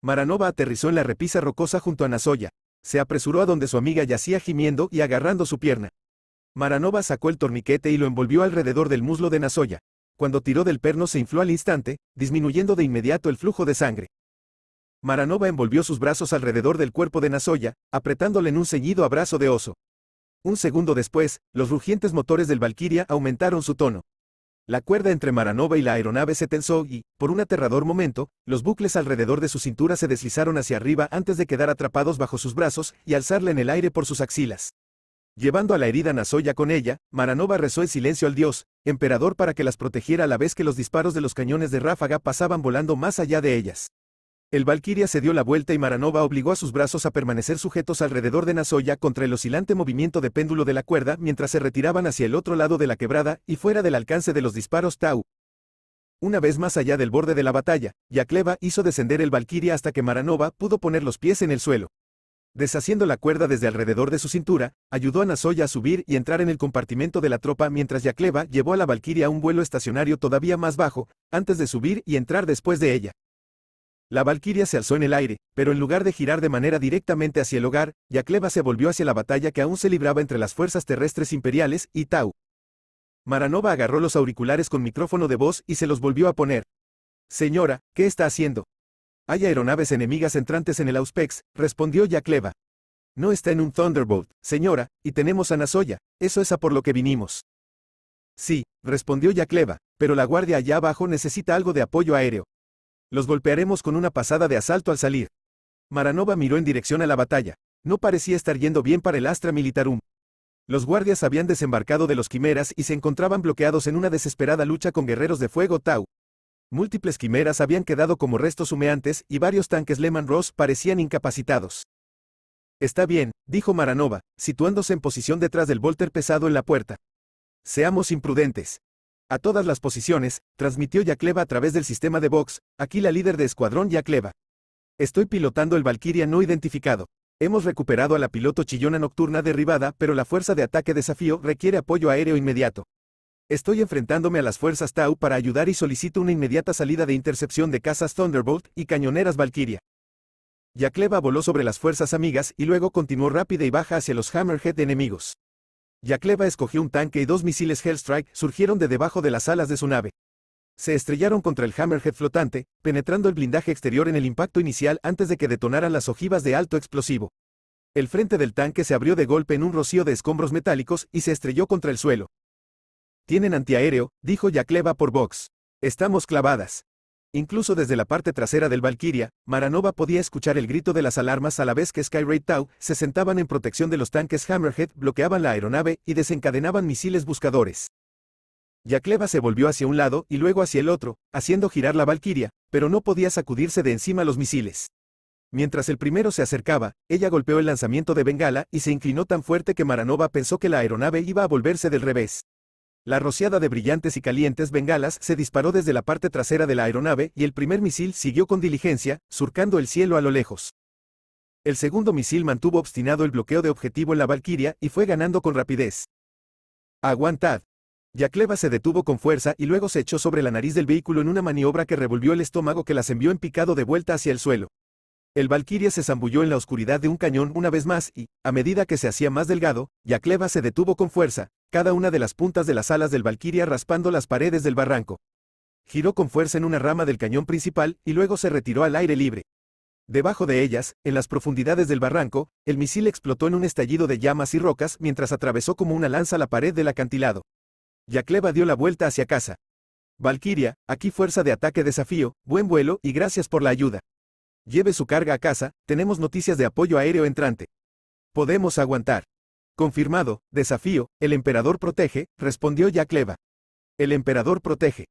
[SPEAKER 1] Maranova aterrizó en la repisa rocosa junto a Nasoya. Se apresuró a donde su amiga yacía gimiendo y agarrando su pierna. Maranova sacó el torniquete y lo envolvió alrededor del muslo de Nasoya. Cuando tiró del perno se infló al instante, disminuyendo de inmediato el flujo de sangre. Maranova envolvió sus brazos alrededor del cuerpo de Nasoya, apretándole en un ceñido abrazo de oso. Un segundo después, los rugientes motores del Valkyria aumentaron su tono. La cuerda entre Maranova y la aeronave se tensó y, por un aterrador momento, los bucles alrededor de su cintura se deslizaron hacia arriba antes de quedar atrapados bajo sus brazos y alzarla en el aire por sus axilas. Llevando a la herida Nasoya con ella, Maranova rezó en silencio al dios, emperador para que las protegiera a la vez que los disparos de los cañones de ráfaga pasaban volando más allá de ellas. El Valkyria se dio la vuelta y Maranova obligó a sus brazos a permanecer sujetos alrededor de Nasoya contra el oscilante movimiento de péndulo de la cuerda mientras se retiraban hacia el otro lado de la quebrada y fuera del alcance de los disparos Tau. Una vez más allá del borde de la batalla, Yakleva hizo descender el Valkyria hasta que Maranova pudo poner los pies en el suelo. Deshaciendo la cuerda desde alrededor de su cintura, ayudó a Nasoya a subir y entrar en el compartimento de la tropa mientras Yakleva llevó a la Valkyria a un vuelo estacionario todavía más bajo, antes de subir y entrar después de ella. La Valquiria se alzó en el aire, pero en lugar de girar de manera directamente hacia el hogar, Yacleva se volvió hacia la batalla que aún se libraba entre las fuerzas terrestres imperiales y Tau. Maranova agarró los auriculares con micrófono de voz y se los volvió a poner. Señora, ¿qué está haciendo? Hay aeronaves enemigas entrantes en el Auspex, respondió Yacleva. No está en un Thunderbolt, señora, y tenemos a Nasoya, eso es a por lo que vinimos. Sí, respondió Yacleva, pero la guardia allá abajo necesita algo de apoyo aéreo, los golpearemos con una pasada de asalto al salir. Maranova miró en dirección a la batalla. No parecía estar yendo bien para el Astra Militarum. Los guardias habían desembarcado de los quimeras y se encontraban bloqueados en una desesperada lucha con guerreros de fuego Tau. Múltiples quimeras habían quedado como restos humeantes y varios tanques Lehman Ross parecían incapacitados. Está bien, dijo Maranova, situándose en posición detrás del Volter pesado en la puerta. Seamos imprudentes. A todas las posiciones, transmitió Yacleva a través del sistema de Vox, aquí la líder de escuadrón Yacleva. Estoy pilotando el Valkyria no identificado. Hemos recuperado a la piloto chillona nocturna derribada, pero la fuerza de ataque desafío requiere apoyo aéreo inmediato. Estoy enfrentándome a las fuerzas Tau para ayudar y solicito una inmediata salida de intercepción de casas Thunderbolt y cañoneras Valkyria. Yacleva voló sobre las fuerzas amigas y luego continuó rápida y baja hacia los Hammerhead enemigos. Yakleva escogió un tanque y dos misiles Hellstrike surgieron de debajo de las alas de su nave. Se estrellaron contra el Hammerhead flotante, penetrando el blindaje exterior en el impacto inicial antes de que detonaran las ojivas de alto explosivo. El frente del tanque se abrió de golpe en un rocío de escombros metálicos y se estrelló contra el suelo. Tienen antiaéreo, dijo Yakleva por Vox. Estamos clavadas. Incluso desde la parte trasera del Valkyria, Maranova podía escuchar el grito de las alarmas a la vez que Skyraid Tau se sentaban en protección de los tanques Hammerhead, bloqueaban la aeronave y desencadenaban misiles buscadores. Yacleva se volvió hacia un lado y luego hacia el otro, haciendo girar la Valkyria, pero no podía sacudirse de encima los misiles. Mientras el primero se acercaba, ella golpeó el lanzamiento de Bengala y se inclinó tan fuerte que Maranova pensó que la aeronave iba a volverse del revés. La rociada de brillantes y calientes bengalas se disparó desde la parte trasera de la aeronave y el primer misil siguió con diligencia, surcando el cielo a lo lejos. El segundo misil mantuvo obstinado el bloqueo de objetivo en la Valquiria y fue ganando con rapidez. Aguantad. Yakleva se detuvo con fuerza y luego se echó sobre la nariz del vehículo en una maniobra que revolvió el estómago que las envió en picado de vuelta hacia el suelo. El Valkyria se zambulló en la oscuridad de un cañón una vez más y, a medida que se hacía más delgado, Yakleva se detuvo con fuerza, cada una de las puntas de las alas del Valkyria raspando las paredes del barranco. Giró con fuerza en una rama del cañón principal y luego se retiró al aire libre. Debajo de ellas, en las profundidades del barranco, el misil explotó en un estallido de llamas y rocas mientras atravesó como una lanza la pared del acantilado. Yacleva dio la vuelta hacia casa. Valkyria, aquí fuerza de ataque desafío, buen vuelo y gracias por la ayuda. Lleve su carga a casa, tenemos noticias de apoyo aéreo entrante. Podemos aguantar. Confirmado, desafío, el emperador protege, respondió Yakleva. El emperador protege.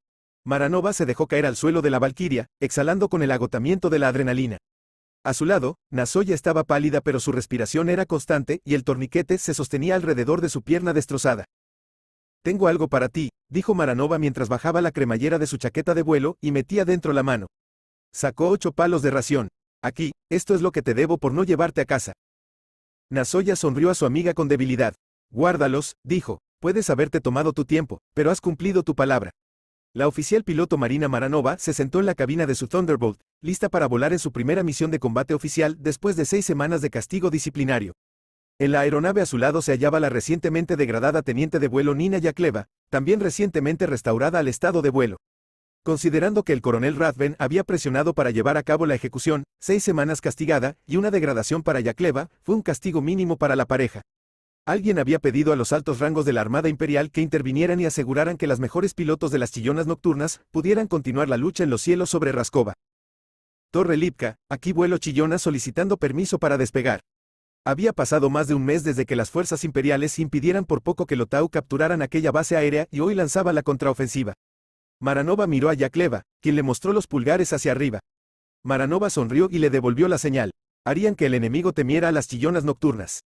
[SPEAKER 1] Maranova se dejó caer al suelo de la Valquiria, exhalando con el agotamiento de la adrenalina. A su lado, Nasoya estaba pálida pero su respiración era constante y el torniquete se sostenía alrededor de su pierna destrozada. Tengo algo para ti, dijo Maranova mientras bajaba la cremallera de su chaqueta de vuelo y metía dentro la mano. Sacó ocho palos de ración. Aquí, esto es lo que te debo por no llevarte a casa. Nasoya sonrió a su amiga con debilidad. Guárdalos, dijo, puedes haberte tomado tu tiempo, pero has cumplido tu palabra. La oficial piloto Marina Maranova se sentó en la cabina de su Thunderbolt, lista para volar en su primera misión de combate oficial después de seis semanas de castigo disciplinario. En la aeronave a su lado se hallaba la recientemente degradada teniente de vuelo Nina Yacleva, también recientemente restaurada al estado de vuelo. Considerando que el coronel Radven había presionado para llevar a cabo la ejecución, seis semanas castigada y una degradación para Yakleva, fue un castigo mínimo para la pareja. Alguien había pedido a los altos rangos de la Armada Imperial que intervinieran y aseguraran que los mejores pilotos de las chillonas nocturnas pudieran continuar la lucha en los cielos sobre Raskova. Torre Lipka, aquí vuelo chillona solicitando permiso para despegar. Había pasado más de un mes desde que las fuerzas imperiales impidieran por poco que Lotau capturaran aquella base aérea y hoy lanzaba la contraofensiva. Maranova miró a Yacleva, quien le mostró los pulgares hacia arriba. Maranova sonrió y le devolvió la señal. Harían que el enemigo temiera a las chillonas nocturnas.